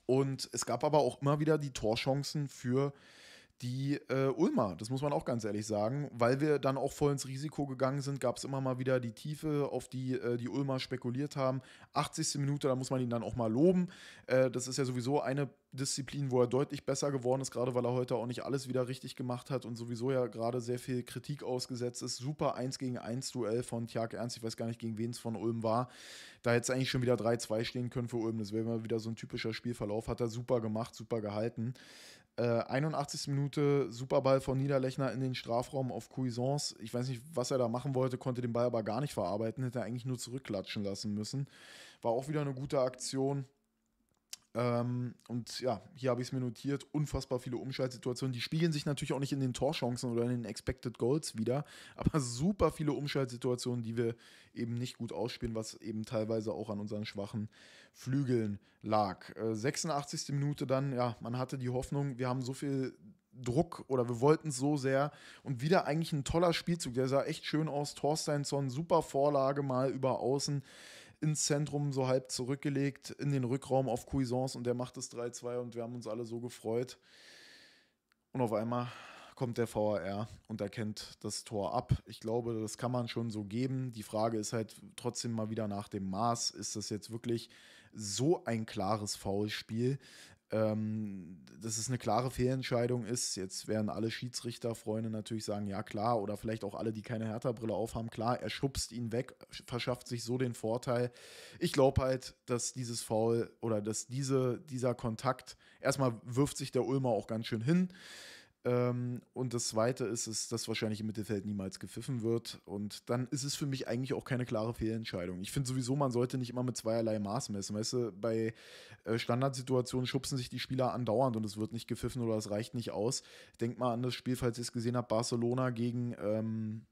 Und es gab aber auch immer wieder die Torchancen für äh, die äh, Ulmer, das muss man auch ganz ehrlich sagen, weil wir dann auch voll ins Risiko gegangen sind, gab es immer mal wieder die Tiefe, auf die äh, die Ulmer spekuliert haben. 80. Minute, da muss man ihn dann auch mal loben. Äh, das ist ja sowieso eine Disziplin, wo er deutlich besser geworden ist, gerade weil er heute auch nicht alles wieder richtig gemacht hat und sowieso ja gerade sehr viel Kritik ausgesetzt ist. Super 1 gegen 1 Duell von Tjag Ernst, ich weiß gar nicht, gegen wen es von Ulm war. Da hätte es eigentlich schon wieder 3-2 stehen können für Ulm. Das wäre mal wieder so ein typischer Spielverlauf. Hat er super gemacht, super gehalten. Äh, 81. Minute Superball von Niederlechner in den Strafraum auf Cuisance. Ich weiß nicht, was er da machen wollte, konnte den Ball aber gar nicht verarbeiten, hätte er eigentlich nur zurückklatschen lassen müssen. War auch wieder eine gute Aktion. Ähm, und ja, hier habe ich es mir notiert. Unfassbar viele Umschaltsituationen. Die spiegeln sich natürlich auch nicht in den Torchancen oder in den Expected Goals wieder. Aber super viele Umschaltsituationen, die wir eben nicht gut ausspielen, was eben teilweise auch an unseren schwachen Flügeln lag. Äh, 86. Minute dann, ja, man hatte die Hoffnung, wir haben so viel Druck oder wir wollten es so sehr. Und wieder eigentlich ein toller Spielzug. Der sah echt schön aus. Torsteinsson, super Vorlage mal über außen ins Zentrum so halb zurückgelegt, in den Rückraum auf Cuisance und der macht es 3-2 und wir haben uns alle so gefreut. Und auf einmal kommt der VAR und erkennt das Tor ab. Ich glaube, das kann man schon so geben. Die Frage ist halt trotzdem mal wieder nach dem Maß. Ist das jetzt wirklich so ein klares Foulspiel? ähm, dass es eine klare Fehlentscheidung ist. Jetzt werden alle Schiedsrichterfreunde natürlich sagen, ja klar, oder vielleicht auch alle, die keine Hertha-Brille aufhaben, klar, er schubst ihn weg, verschafft sich so den Vorteil. Ich glaube halt, dass dieses Foul oder dass diese, dieser Kontakt, erstmal wirft sich der Ulmer auch ganz schön hin. Ähm, und das Zweite ist, ist, dass wahrscheinlich im Mittelfeld niemals gepfiffen wird. Und dann ist es für mich eigentlich auch keine klare Fehlentscheidung. Ich finde sowieso, man sollte nicht immer mit zweierlei Maß messen. Weißt du, bei äh, Standardsituationen schubsen sich die Spieler andauernd und es wird nicht gepfiffen oder es reicht nicht aus. Denkt mal an das Spiel, falls ihr es gesehen habt, Barcelona gegen, ähm,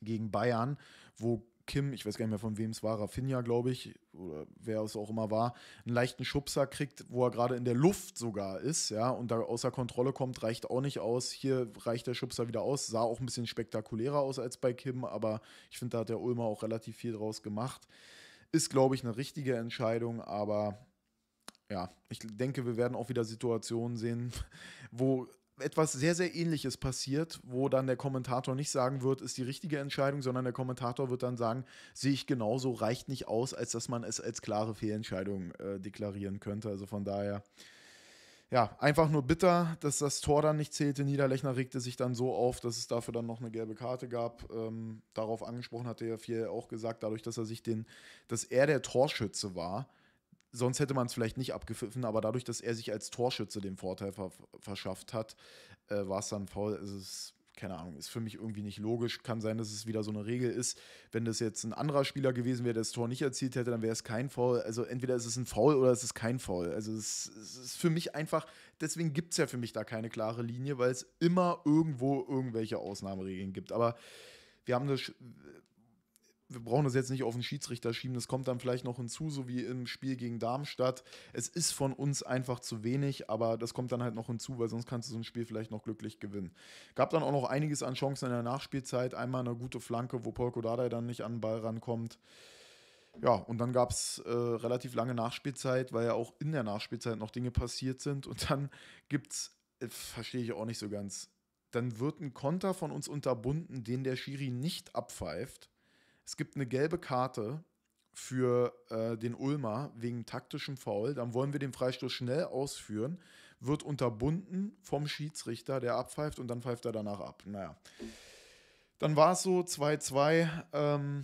gegen Bayern, wo Kim, ich weiß gar nicht mehr von wem es war, Rafinha, glaube ich, oder wer es auch immer war, einen leichten Schubser kriegt, wo er gerade in der Luft sogar ist, ja, und da außer Kontrolle kommt, reicht auch nicht aus. Hier reicht der Schubser wieder aus, sah auch ein bisschen spektakulärer aus als bei Kim, aber ich finde, da hat der Ulmer auch relativ viel draus gemacht. Ist, glaube ich, eine richtige Entscheidung, aber ja, ich denke, wir werden auch wieder Situationen sehen, wo etwas sehr, sehr ähnliches passiert, wo dann der Kommentator nicht sagen wird, ist die richtige Entscheidung, sondern der Kommentator wird dann sagen, sehe ich genauso, reicht nicht aus, als dass man es als klare Fehlentscheidung äh, deklarieren könnte. Also von daher, ja, einfach nur bitter, dass das Tor dann nicht zählte. Niederlechner regte sich dann so auf, dass es dafür dann noch eine gelbe Karte gab. Ähm, darauf angesprochen hat er ja viel auch gesagt, dadurch, dass er sich den, dass er der Torschütze war, Sonst hätte man es vielleicht nicht abgepfiffen, aber dadurch, dass er sich als Torschütze den Vorteil ver verschafft hat, äh, war es dann faul. Es ist, keine Ahnung, ist für mich irgendwie nicht logisch. Kann sein, dass es wieder so eine Regel ist. Wenn das jetzt ein anderer Spieler gewesen wäre, der das Tor nicht erzielt hätte, dann wäre es kein Foul. Also entweder ist es ein Foul oder ist es ist kein Foul. Also es, es, ist für mich einfach, deswegen gibt es ja für mich da keine klare Linie, weil es immer irgendwo irgendwelche Ausnahmeregeln gibt. Aber wir haben das wir brauchen das jetzt nicht auf den Schiedsrichter schieben, das kommt dann vielleicht noch hinzu, so wie im Spiel gegen Darmstadt. Es ist von uns einfach zu wenig, aber das kommt dann halt noch hinzu, weil sonst kannst du so ein Spiel vielleicht noch glücklich gewinnen. Gab dann auch noch einiges an Chancen in der Nachspielzeit. Einmal eine gute Flanke, wo Polko Dardai dann nicht an den Ball rankommt. Ja, und dann gab es äh, relativ lange Nachspielzeit, weil ja auch in der Nachspielzeit noch Dinge passiert sind. Und dann gibt es, äh, verstehe ich auch nicht so ganz, dann wird ein Konter von uns unterbunden, den der Schiri nicht abpfeift es gibt eine gelbe Karte für äh, den Ulmer wegen taktischem Foul. Dann wollen wir den Freistoß schnell ausführen. Wird unterbunden vom Schiedsrichter, der abpfeift und dann pfeift er danach ab. Naja. Dann war es so 2-2. Ähm,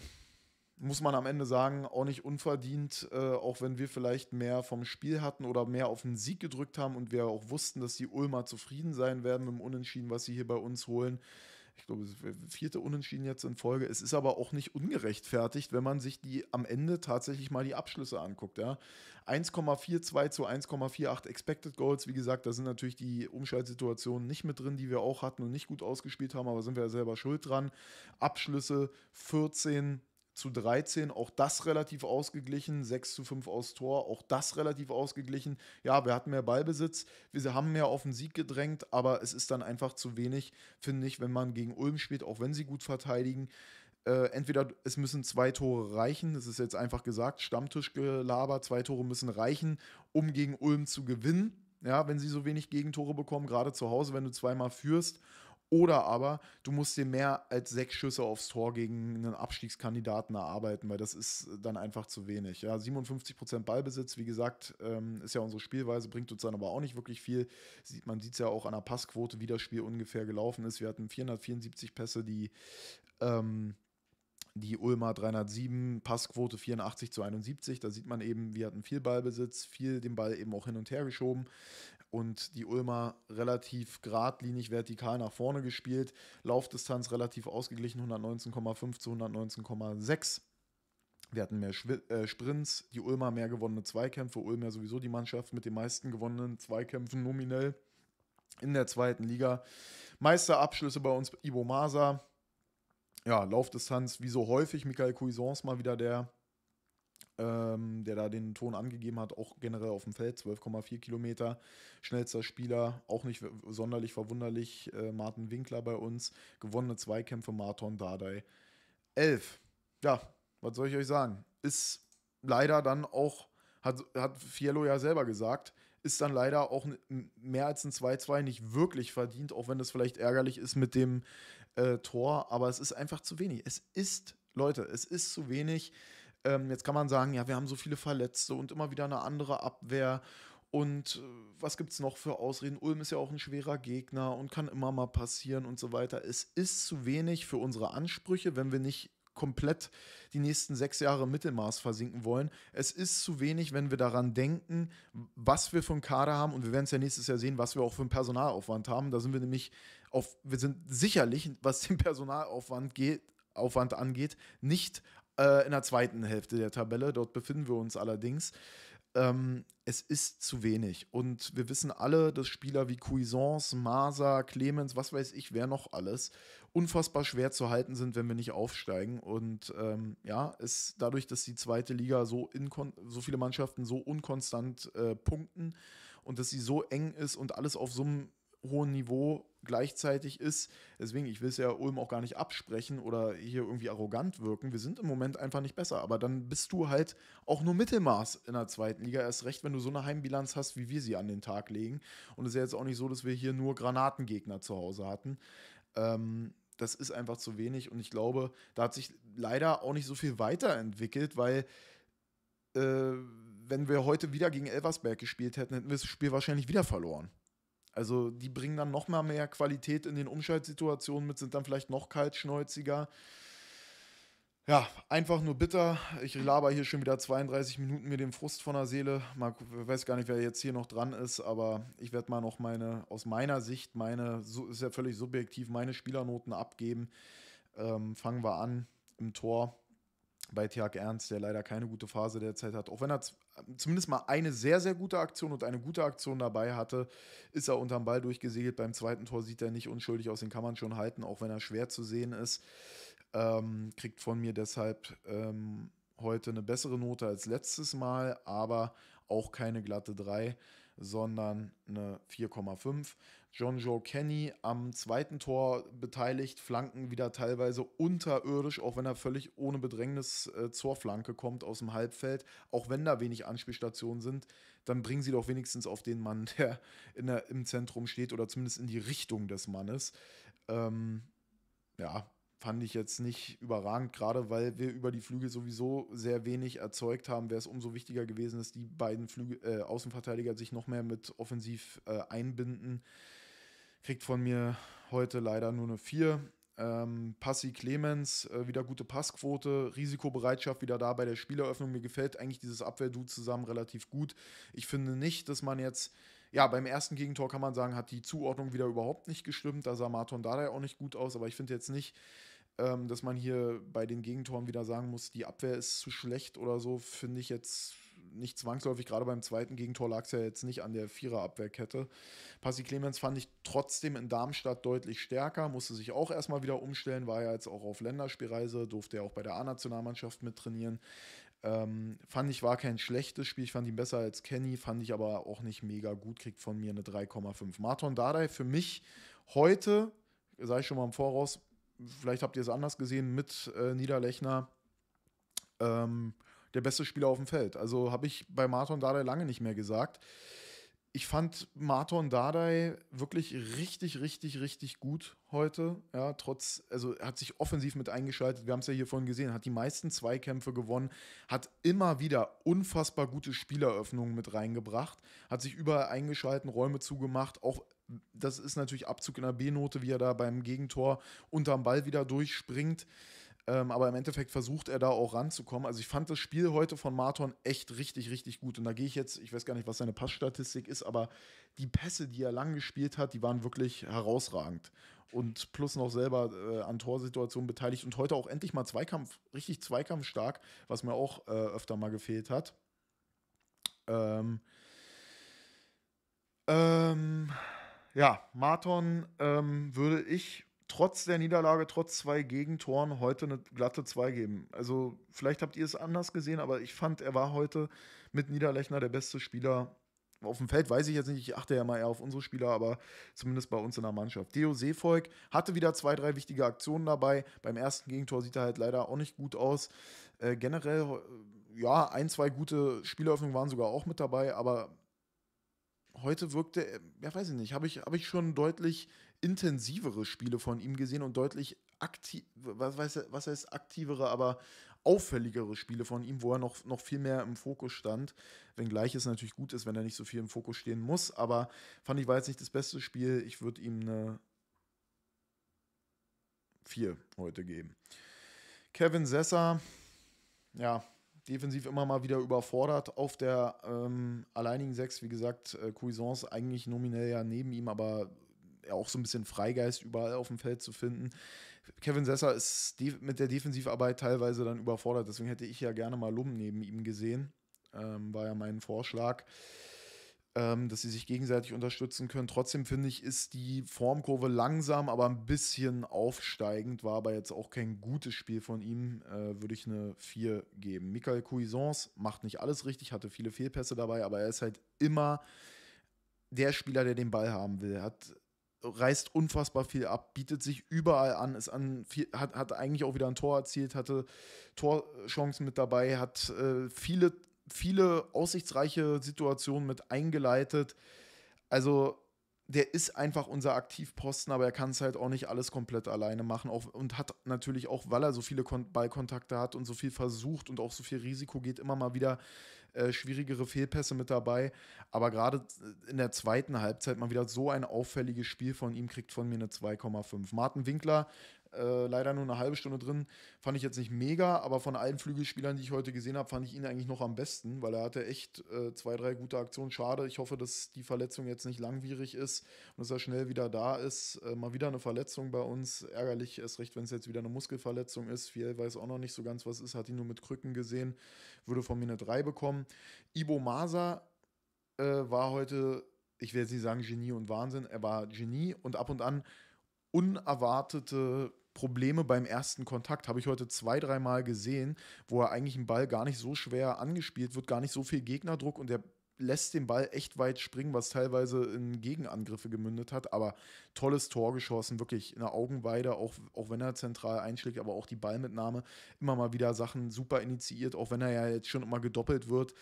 muss man am Ende sagen, auch nicht unverdient, äh, auch wenn wir vielleicht mehr vom Spiel hatten oder mehr auf den Sieg gedrückt haben und wir auch wussten, dass die Ulmer zufrieden sein werden mit dem Unentschieden, was sie hier bei uns holen ich glaube, vierte Unentschieden jetzt in Folge. Es ist aber auch nicht ungerechtfertigt, wenn man sich die am Ende tatsächlich mal die Abschlüsse anguckt. Ja? 1,42 zu 1,48 Expected Goals. Wie gesagt, da sind natürlich die Umschaltsituationen nicht mit drin, die wir auch hatten und nicht gut ausgespielt haben, aber sind wir ja selber schuld dran. Abschlüsse 14 zu 13, auch das relativ ausgeglichen. 6 zu 5 aus Tor, auch das relativ ausgeglichen. Ja, wir hatten mehr Ballbesitz, wir haben mehr auf den Sieg gedrängt, aber es ist dann einfach zu wenig, finde ich, wenn man gegen Ulm spielt, auch wenn sie gut verteidigen. Äh, entweder es müssen zwei Tore reichen, das ist jetzt einfach gesagt, Stammtischgelaber, zwei Tore müssen reichen, um gegen Ulm zu gewinnen. Ja, wenn sie so wenig Gegentore bekommen, gerade zu Hause, wenn du zweimal führst oder aber du musst dir mehr als sechs Schüsse aufs Tor gegen einen Abstiegskandidaten erarbeiten, weil das ist äh, dann einfach zu wenig. Ja, 57 Ballbesitz, wie gesagt, ähm, ist ja unsere Spielweise, bringt uns dann aber auch nicht wirklich viel. Man sieht es ja auch an der Passquote, wie das Spiel ungefähr gelaufen ist. Wir hatten 474 Pässe, die ähm, die Ulmer 307, Passquote 84 zu 71. Da sieht man eben, wir hatten viel Ballbesitz, viel den Ball eben auch hin und her geschoben und die Ulmer relativ geradlinig vertikal nach vorne gespielt. Laufdistanz relativ ausgeglichen, 119,5 zu 119,6. Wir hatten mehr Schw äh, Sprints, die Ulmer mehr gewonnene Zweikämpfe, Ulmer sowieso die Mannschaft mit den meisten gewonnenen Zweikämpfen nominell in der zweiten Liga. Meisterabschlüsse bei uns Ibo Masa. Ja, Laufdistanz wie so häufig. Michael Cuisance mal wieder der ähm, der da den Ton angegeben hat, auch generell auf dem Feld, 12,4 Kilometer, schnellster Spieler, auch nicht sonderlich verwunderlich, äh, Martin Winkler bei uns, gewonnene Zweikämpfe, Marton Dardai, 11. Ja, was soll ich euch sagen? Ist leider dann auch, hat, hat Fiello ja selber gesagt, ist dann leider auch mehr als ein 2-2 nicht wirklich verdient, auch wenn das vielleicht ärgerlich ist mit dem äh, Tor, aber es ist einfach zu wenig. Es ist, Leute, es ist zu wenig. Ähm, jetzt kann man sagen, ja, wir haben so viele Verletzte und immer wieder eine andere Abwehr. Und äh, was gibt es noch für Ausreden? Ulm ist ja auch ein schwerer Gegner und kann immer mal passieren und so weiter. Es ist zu wenig für unsere Ansprüche, wenn wir nicht komplett die nächsten sechs Jahre im Mittelmaß versinken wollen. Es ist zu wenig, wenn wir daran denken, was wir für einen Kader haben. Und wir werden es ja nächstes Jahr sehen, was wir auch für einen Personalaufwand haben. Da sind wir nämlich auf, wir sind sicherlich, was den Personalaufwand geht, Aufwand angeht, nicht äh, in der zweiten Hälfte der Tabelle, dort befinden wir uns allerdings. Ähm, es ist zu wenig. Und wir wissen alle, dass Spieler wie Cuisance, Masa, Clemens, was weiß ich, wer noch alles, unfassbar schwer zu halten sind, wenn wir nicht aufsteigen. Und ähm, ja, es dadurch, dass die zweite Liga so, so viele Mannschaften so unkonstant äh, punkten und dass sie so eng ist und alles auf so einem hohen Niveau gleichzeitig ist. Deswegen, ich will es ja Ulm auch gar nicht absprechen oder hier irgendwie arrogant wirken. Wir sind im Moment einfach nicht besser. Aber dann bist du halt auch nur Mittelmaß in der zweiten Liga. Erst recht, wenn du so eine Heimbilanz hast, wie wir sie an den Tag legen. Und es ist ja jetzt auch nicht so, dass wir hier nur Granatengegner zu Hause hatten. Ähm, das ist einfach zu wenig. Und ich glaube, da hat sich leider auch nicht so viel weiterentwickelt, weil. Äh, wenn wir heute wieder gegen Elversberg gespielt hätten, hätten wir das Spiel wahrscheinlich wieder verloren. Also die bringen dann noch mal mehr Qualität in den Umschaltsituationen mit, sind dann vielleicht noch kaltschnäuziger. Ja, einfach nur bitter. Ich laber hier schon wieder 32 Minuten mir den Frust von der Seele. Mal, weiß gar nicht, wer jetzt hier noch dran ist, aber ich werde mal noch meine, aus meiner Sicht, meine, so, ist ja völlig subjektiv, meine Spielernoten abgeben. Ähm, fangen wir an im Tor bei Tiag Ernst, der leider keine gute Phase derzeit hat. Auch wenn er zumindest mal eine sehr, sehr gute Aktion und eine gute Aktion dabei hatte, ist er unterm Ball durchgesegelt. Beim zweiten Tor sieht er nicht unschuldig aus, den kann man schon halten, auch wenn er schwer zu sehen ist. Ähm, kriegt von mir deshalb ähm, heute eine bessere Note als letztes Mal, aber auch keine glatte 3 sondern eine 4,5. John Joe Kenny am zweiten Tor beteiligt, Flanken wieder teilweise unterirdisch, auch wenn er völlig ohne Bedrängnis äh, zur Flanke kommt aus dem Halbfeld. Auch wenn da wenig Anspielstationen sind, dann bringen sie doch wenigstens auf den Mann, der, der im Zentrum steht oder zumindest in die Richtung des Mannes. Ähm, ja, fand ich jetzt nicht überragend, gerade weil wir über die Flügel sowieso sehr wenig erzeugt haben, wäre es umso wichtiger gewesen, dass die beiden Flügel, äh, Außenverteidiger sich noch mehr mit offensiv äh, einbinden. Kriegt von mir heute leider nur eine 4. Ähm, Passi Clemens, äh, wieder gute Passquote, Risikobereitschaft wieder da bei der Spieleröffnung. Mir gefällt eigentlich dieses Abwehrdu zusammen relativ gut. Ich finde nicht, dass man jetzt, ja, beim ersten Gegentor kann man sagen, hat die Zuordnung wieder überhaupt nicht gestimmt. Da sah Marton ja auch nicht gut aus, aber ich finde jetzt nicht, ähm, dass man hier bei den Gegentoren wieder sagen muss, die Abwehr ist zu schlecht oder so, finde ich jetzt nicht zwangsläufig. Gerade beim zweiten Gegentor lag es ja jetzt nicht an der Viererabwehrkette. Passi Clemens fand ich trotzdem in Darmstadt deutlich stärker, musste sich auch erstmal wieder umstellen, war ja jetzt auch auf Länderspielreise, durfte ja auch bei der A-Nationalmannschaft mit trainieren. Ähm, fand ich war kein schlechtes Spiel, ich fand ihn besser als Kenny, fand ich aber auch nicht mega gut, kriegt von mir eine 3,5. Marton Dardai für mich heute, sage ich schon mal im Voraus, vielleicht habt ihr es anders gesehen, mit äh, Niederlechner ähm, der beste Spieler auf dem Feld. Also habe ich bei Marton Dardai lange nicht mehr gesagt. Ich fand Marton Dardai wirklich richtig, richtig, richtig gut heute. Ja, trotz, also hat sich offensiv mit eingeschaltet. Wir haben es ja hier vorhin gesehen, hat die meisten Zweikämpfe gewonnen, hat immer wieder unfassbar gute Spieleröffnungen mit reingebracht, hat sich überall eingeschalten, Räume zugemacht, auch das ist natürlich Abzug in der B-Note, wie er da beim Gegentor unterm Ball wieder durchspringt. Ähm, aber im Endeffekt versucht er da auch ranzukommen. Also ich fand das Spiel heute von Marton echt richtig, richtig gut. Und da gehe ich jetzt, ich weiß gar nicht, was seine Passstatistik ist, aber die Pässe, die er lang gespielt hat, die waren wirklich herausragend. Und plus noch selber äh, an Torsituationen beteiligt und heute auch endlich mal Zweikampf, richtig zweikampfstark, was mir auch äh, öfter mal gefehlt hat. Ähm, ähm, ja, Marton ähm, würde ich trotz der Niederlage, trotz zwei Gegentoren heute eine glatte 2 geben. Also vielleicht habt ihr es anders gesehen, aber ich fand, er war heute mit Niederlechner der beste Spieler auf dem Feld weiß ich jetzt nicht, ich achte ja mal eher auf unsere Spieler, aber zumindest bei uns in der Mannschaft. Deo Seevolk hatte wieder zwei, drei wichtige Aktionen dabei. Beim ersten Gegentor sieht er halt leider auch nicht gut aus. Äh, generell, ja, ein, zwei gute Spieleröffnungen waren sogar auch mit dabei, aber heute wirkte, äh, ja weiß ich nicht, habe ich, hab ich schon deutlich intensivere Spiele von ihm gesehen und deutlich aktiv, was, weiß, was heißt aktivere, aber auffälligere Spiele von ihm, wo er noch, noch viel mehr im Fokus stand. Wenngleich es natürlich gut ist, wenn er nicht so viel im Fokus stehen muss, aber fand ich war jetzt nicht das beste Spiel. Ich würde ihm eine 4 heute geben. Kevin Sessa, ja, defensiv immer mal wieder überfordert. Auf der ähm, alleinigen Sechs, wie gesagt, äh, Cuisance eigentlich nominell ja neben ihm, aber auch so ein bisschen Freigeist überall auf dem Feld zu finden. Kevin Sesser ist mit der Defensivarbeit teilweise dann überfordert, deswegen hätte ich ja gerne mal Lum neben ihm gesehen. Ähm, war ja mein Vorschlag ähm, dass sie sich gegenseitig unterstützen können. Trotzdem finde ich, ist die Formkurve langsam, aber ein bisschen aufsteigend. War aber jetzt auch kein gutes Spiel von ihm. Äh, Würde ich eine 4 geben. Michael Cuisance macht nicht alles richtig, hatte viele Fehlpässe dabei, aber er ist halt immer der Spieler, der den Ball haben will. Hat reißt unfassbar viel ab, bietet sich überall an, ist an viel, hat, hat eigentlich auch wieder ein Tor erzielt, hatte Torchancen mit dabei, hat äh, viele viele aussichtsreiche Situationen mit eingeleitet. Also der ist einfach unser Aktivposten, aber er kann es halt auch nicht alles komplett alleine machen auch, und hat natürlich auch, weil er so viele Kon Ballkontakte hat und so viel versucht und auch so viel Risiko geht, immer mal wieder äh, schwierigere Fehlpässe mit dabei. Aber gerade in der zweiten Halbzeit mal wieder so ein auffälliges Spiel von ihm kriegt von mir eine 2,5. Martin Winkler äh, leider nur eine halbe Stunde drin. Fand ich jetzt nicht mega, aber von allen Flügelspielern, die ich heute gesehen habe, fand ich ihn eigentlich noch am besten, weil er hatte echt äh, zwei, drei gute Aktionen. Schade, ich hoffe, dass die Verletzung jetzt nicht langwierig ist und dass er schnell wieder da ist. Äh, mal wieder eine Verletzung bei uns. Ärgerlich, erst recht, wenn es jetzt wieder eine Muskelverletzung ist. Fiel weiß auch noch nicht so ganz, was ist. Hat ihn nur mit Krücken gesehen. Würde von mir eine 3 bekommen. Ibo Masa äh, war heute ich will sie sagen Genie und Wahnsinn, er war Genie und ab und an unerwartete Probleme beim ersten Kontakt. Habe ich heute zwei, dreimal gesehen, wo er eigentlich ein Ball gar nicht so schwer angespielt wird, gar nicht so viel Gegnerdruck und der lässt den Ball echt weit springen, was teilweise in Gegenangriffe gemündet hat. Aber tolles Tor geschossen, wirklich eine Augenweide, auch, auch wenn er zentral einschlägt, aber auch die Ballmitnahme. Immer mal wieder Sachen super initiiert, auch wenn er ja jetzt schon immer gedoppelt wird.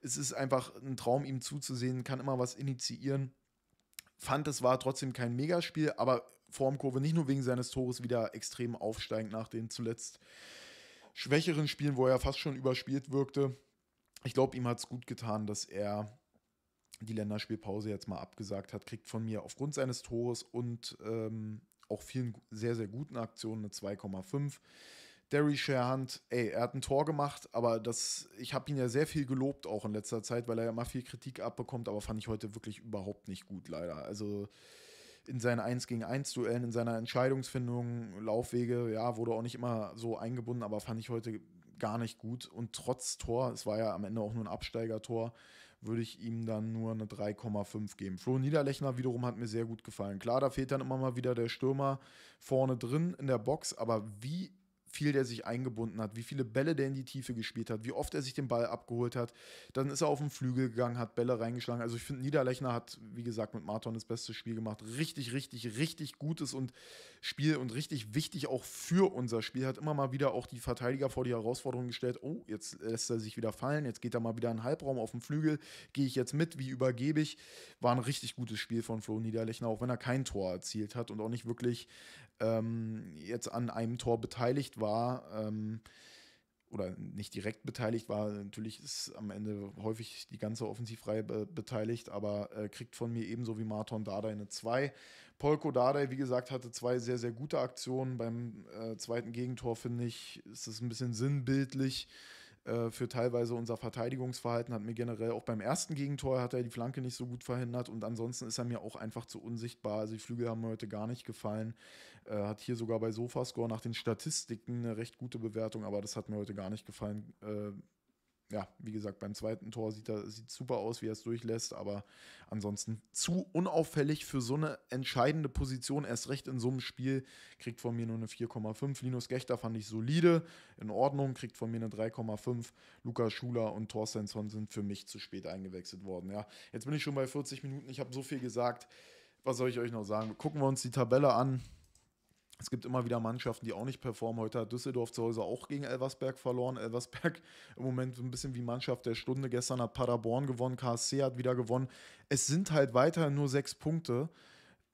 Es ist einfach ein Traum, ihm zuzusehen, kann immer was initiieren. Fand, es war trotzdem kein Megaspiel, aber Formkurve nicht nur wegen seines Tores wieder extrem aufsteigend nach den zuletzt schwächeren Spielen, wo er fast schon überspielt wirkte. Ich glaube, ihm hat es gut getan, dass er die Länderspielpause jetzt mal abgesagt hat. Kriegt von mir aufgrund seines Tores und ähm, auch vielen sehr, sehr guten Aktionen eine 2,5. Derry Sherhand, ey, er hat ein Tor gemacht, aber das, ich habe ihn ja sehr viel gelobt auch in letzter Zeit, weil er ja immer viel Kritik abbekommt, aber fand ich heute wirklich überhaupt nicht gut, leider. Also in seinen 1 gegen 1 Duellen, in seiner Entscheidungsfindung, Laufwege, ja, wurde auch nicht immer so eingebunden, aber fand ich heute gar nicht gut. Und trotz Tor, es war ja am Ende auch nur ein Absteigertor, würde ich ihm dann nur eine 3,5 geben. Flo Niederlechner wiederum hat mir sehr gut gefallen. Klar, da fehlt dann immer mal wieder der Stürmer vorne drin in der Box, aber wie viel der sich eingebunden hat, wie viele Bälle der in die Tiefe gespielt hat, wie oft er sich den Ball abgeholt hat. Dann ist er auf den Flügel gegangen, hat Bälle reingeschlagen. Also ich finde, Niederlechner hat, wie gesagt, mit Marton das beste Spiel gemacht. Richtig, richtig, richtig gutes und Spiel und richtig wichtig auch für unser Spiel. Hat immer mal wieder auch die Verteidiger vor die Herausforderung gestellt. Oh, jetzt lässt er sich wieder fallen. Jetzt geht er mal wieder in den Halbraum auf den Flügel. Gehe ich jetzt mit? Wie übergebe ich? War ein richtig gutes Spiel von Flo Niederlechner, auch wenn er kein Tor erzielt hat und auch nicht wirklich ähm, jetzt an einem Tor beteiligt war ähm, oder nicht direkt beteiligt war. Natürlich ist am Ende häufig die ganze Offensivreihe be beteiligt, aber äh, kriegt von mir ebenso wie Marton Dardai eine 2. Polko Dardai, wie gesagt, hatte zwei sehr, sehr gute Aktionen. Beim äh, zweiten Gegentor, finde ich, ist es ein bisschen sinnbildlich äh, für teilweise unser Verteidigungsverhalten hat mir generell auch beim ersten Gegentor hat er die Flanke nicht so gut verhindert und ansonsten ist er mir auch einfach zu unsichtbar. Also die Flügel haben mir heute gar nicht gefallen. Äh, hat hier sogar bei Sofascore nach den Statistiken eine recht gute Bewertung, aber das hat mir heute gar nicht gefallen. Äh, ja, wie gesagt, beim zweiten Tor sieht er sieht super aus, wie er es durchlässt, aber ansonsten zu unauffällig für so eine entscheidende Position, erst recht in so einem Spiel, kriegt von mir nur eine 4,5. Linus Gechter fand ich solide, in Ordnung, kriegt von mir eine 3,5. Lukas Schuler und Thorsteinsson sind für mich zu spät eingewechselt worden. Ja, jetzt bin ich schon bei 40 Minuten, ich habe so viel gesagt. Was soll ich euch noch sagen? Gucken wir uns die Tabelle an. Es gibt immer wieder Mannschaften, die auch nicht performen. Heute hat Düsseldorf zu Hause auch gegen Elversberg verloren. Elversberg im Moment so ein bisschen wie Mannschaft der Stunde. Gestern hat Paderborn gewonnen, KSC hat wieder gewonnen. Es sind halt weiterhin nur sechs Punkte.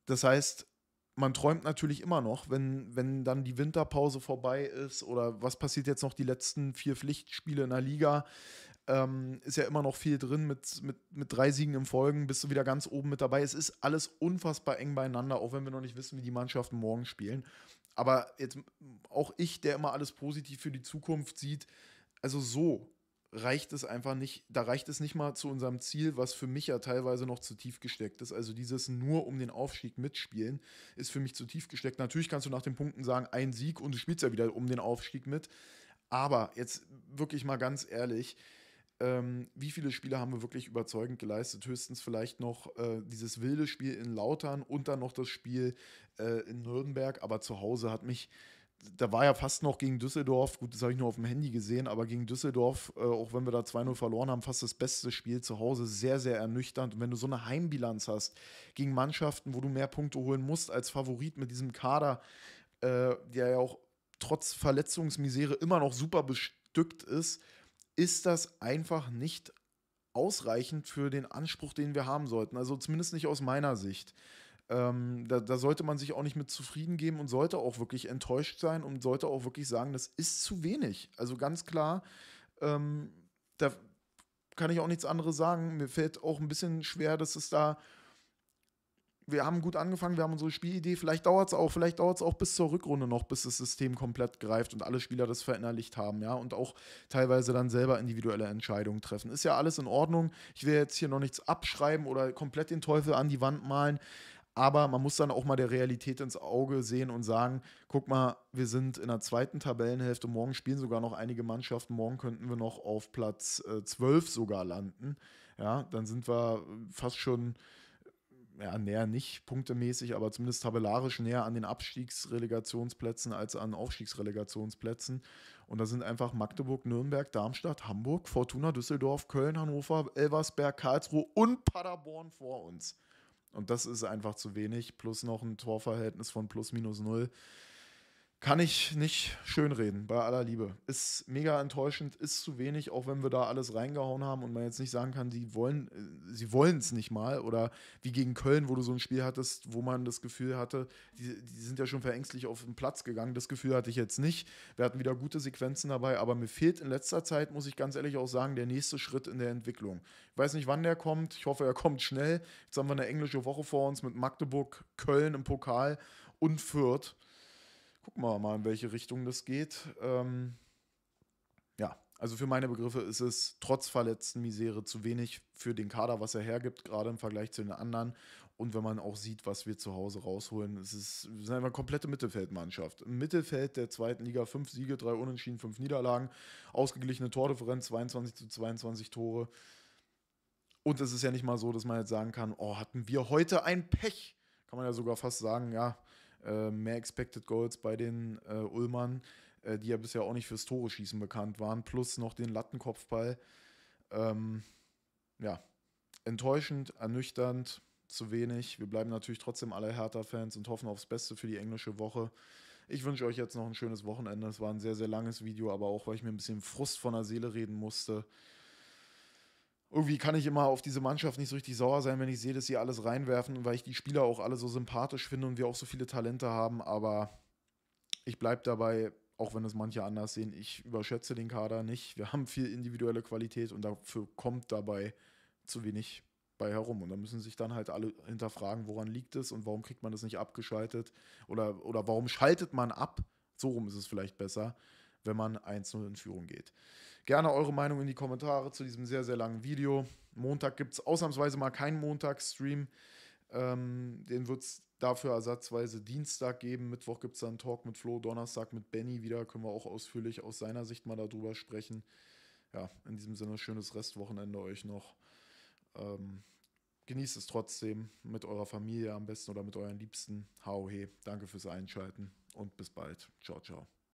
Das heißt, man träumt natürlich immer noch, wenn, wenn dann die Winterpause vorbei ist oder was passiert jetzt noch die letzten vier Pflichtspiele in der Liga. Ähm, ist ja immer noch viel drin mit, mit, mit drei Siegen im Folgen, bist du wieder ganz oben mit dabei. Es ist alles unfassbar eng beieinander, auch wenn wir noch nicht wissen, wie die Mannschaften morgen spielen. Aber jetzt auch ich, der immer alles positiv für die Zukunft sieht, also so reicht es einfach nicht, da reicht es nicht mal zu unserem Ziel, was für mich ja teilweise noch zu tief gesteckt ist. Also dieses nur um den Aufstieg mitspielen ist für mich zu tief gesteckt. Natürlich kannst du nach den Punkten sagen, ein Sieg und du spielst ja wieder um den Aufstieg mit. Aber jetzt wirklich mal ganz ehrlich, ähm, wie viele Spiele haben wir wirklich überzeugend geleistet? Höchstens vielleicht noch äh, dieses wilde Spiel in Lautern und dann noch das Spiel äh, in Nürnberg, aber zu Hause hat mich da war ja fast noch gegen Düsseldorf, gut, das habe ich nur auf dem Handy gesehen, aber gegen Düsseldorf, äh, auch wenn wir da 2-0 verloren haben, fast das beste Spiel zu Hause, sehr, sehr ernüchternd. Und wenn du so eine Heimbilanz hast gegen Mannschaften, wo du mehr Punkte holen musst als Favorit mit diesem Kader, äh, der ja auch trotz Verletzungsmisere immer noch super bestückt ist ist das einfach nicht ausreichend für den Anspruch, den wir haben sollten. Also zumindest nicht aus meiner Sicht. Ähm, da, da, sollte man sich auch nicht mit zufrieden geben und sollte auch wirklich enttäuscht sein und sollte auch wirklich sagen, das ist zu wenig. Also ganz klar, ähm, da kann ich auch nichts anderes sagen. Mir fällt auch ein bisschen schwer, dass es da wir haben gut angefangen, wir haben unsere Spielidee, vielleicht dauert es auch, vielleicht dauert es auch bis zur Rückrunde noch, bis das System komplett greift und alle Spieler das verinnerlicht haben, ja, und auch teilweise dann selber individuelle Entscheidungen treffen. Ist ja alles in Ordnung. Ich will jetzt hier noch nichts abschreiben oder komplett den Teufel an die Wand malen. Aber man muss dann auch mal der Realität ins Auge sehen und sagen, guck mal, wir sind in der zweiten Tabellenhälfte, morgen spielen sogar noch einige Mannschaften, morgen könnten wir noch auf Platz äh, 12 sogar landen. Ja, dann sind wir fast schon ja, näher nicht punktemäßig, aber zumindest tabellarisch näher an den Abstiegsrelegationsplätzen als an Aufstiegsrelegationsplätzen. Und da sind einfach Magdeburg, Nürnberg, Darmstadt, Hamburg, Fortuna, Düsseldorf, Köln, Hannover, Elversberg, Karlsruhe und Paderborn vor uns. Und das ist einfach zu wenig, plus noch ein Torverhältnis von plus minus null kann ich nicht schönreden, bei aller Liebe. Ist mega enttäuschend, ist zu wenig, auch wenn wir da alles reingehauen haben und man jetzt nicht sagen kann, die wollen, äh, sie wollen es nicht mal. Oder wie gegen Köln, wo du so ein Spiel hattest, wo man das Gefühl hatte, die, die sind ja schon verängstlich auf den Platz gegangen. Das Gefühl hatte ich jetzt nicht. Wir hatten wieder gute Sequenzen dabei, aber mir fehlt in letzter Zeit, muss ich ganz ehrlich auch sagen, der nächste Schritt in der Entwicklung. Ich weiß nicht, wann der kommt. Ich hoffe, er kommt schnell. Jetzt haben wir eine englische Woche vor uns mit Magdeburg, Köln im Pokal und Fürth gucken wir mal, in welche Richtung das geht. Ähm, ja, also für meine Begriffe ist es trotz verletzten Misere zu wenig für den Kader, was er hergibt, gerade im Vergleich zu den anderen. Und wenn man auch sieht, was wir zu Hause rausholen, es ist, es einfach eine komplette Mittelfeldmannschaft. Im Mittelfeld der zweiten Liga fünf Siege, drei Unentschieden, fünf Niederlagen, ausgeglichene Tordifferenz 22 zu 22 Tore. Und es ist ja nicht mal so, dass man jetzt sagen kann, oh, hatten wir heute ein Pech. Kann man ja sogar fast sagen, ja, äh, mehr Expected Goals bei den äh, Ulmern, äh, die ja bisher auch nicht fürs Tore schießen bekannt waren, plus noch den Lattenkopfball. Ähm, ja, enttäuschend, ernüchternd, zu wenig. Wir bleiben natürlich trotzdem alle Hertha-Fans und hoffen aufs Beste für die englische Woche. Ich wünsche euch jetzt noch ein schönes Wochenende. Es war ein sehr, sehr langes Video, aber auch weil ich mir ein bisschen Frust von der Seele reden musste irgendwie kann ich immer auf diese Mannschaft nicht so richtig sauer sein, wenn ich sehe, dass sie alles reinwerfen, weil ich die Spieler auch alle so sympathisch finde und wir auch so viele Talente haben. Aber ich bleibe dabei, auch wenn es manche anders sehen, ich überschätze den Kader nicht. Wir haben viel individuelle Qualität und dafür kommt dabei zu wenig bei herum. Und da müssen sich dann halt alle hinterfragen, woran liegt es und warum kriegt man das nicht abgeschaltet oder, oder warum schaltet man ab? So rum ist es vielleicht besser wenn man 1-0 in Führung geht. Gerne eure Meinung in die Kommentare zu diesem sehr, sehr langen Video. Montag gibt es ausnahmsweise mal keinen Montagsstream. Ähm, den wird es dafür ersatzweise Dienstag geben. Mittwoch gibt es dann Talk mit Flo, Donnerstag mit Benny wieder. Können wir auch ausführlich aus seiner Sicht mal darüber sprechen. Ja, in diesem Sinne, schönes Restwochenende euch noch. Ähm, genießt es trotzdem mit eurer Familie am besten oder mit euren Liebsten. Hau he. Danke fürs Einschalten und bis bald. Ciao, ciao.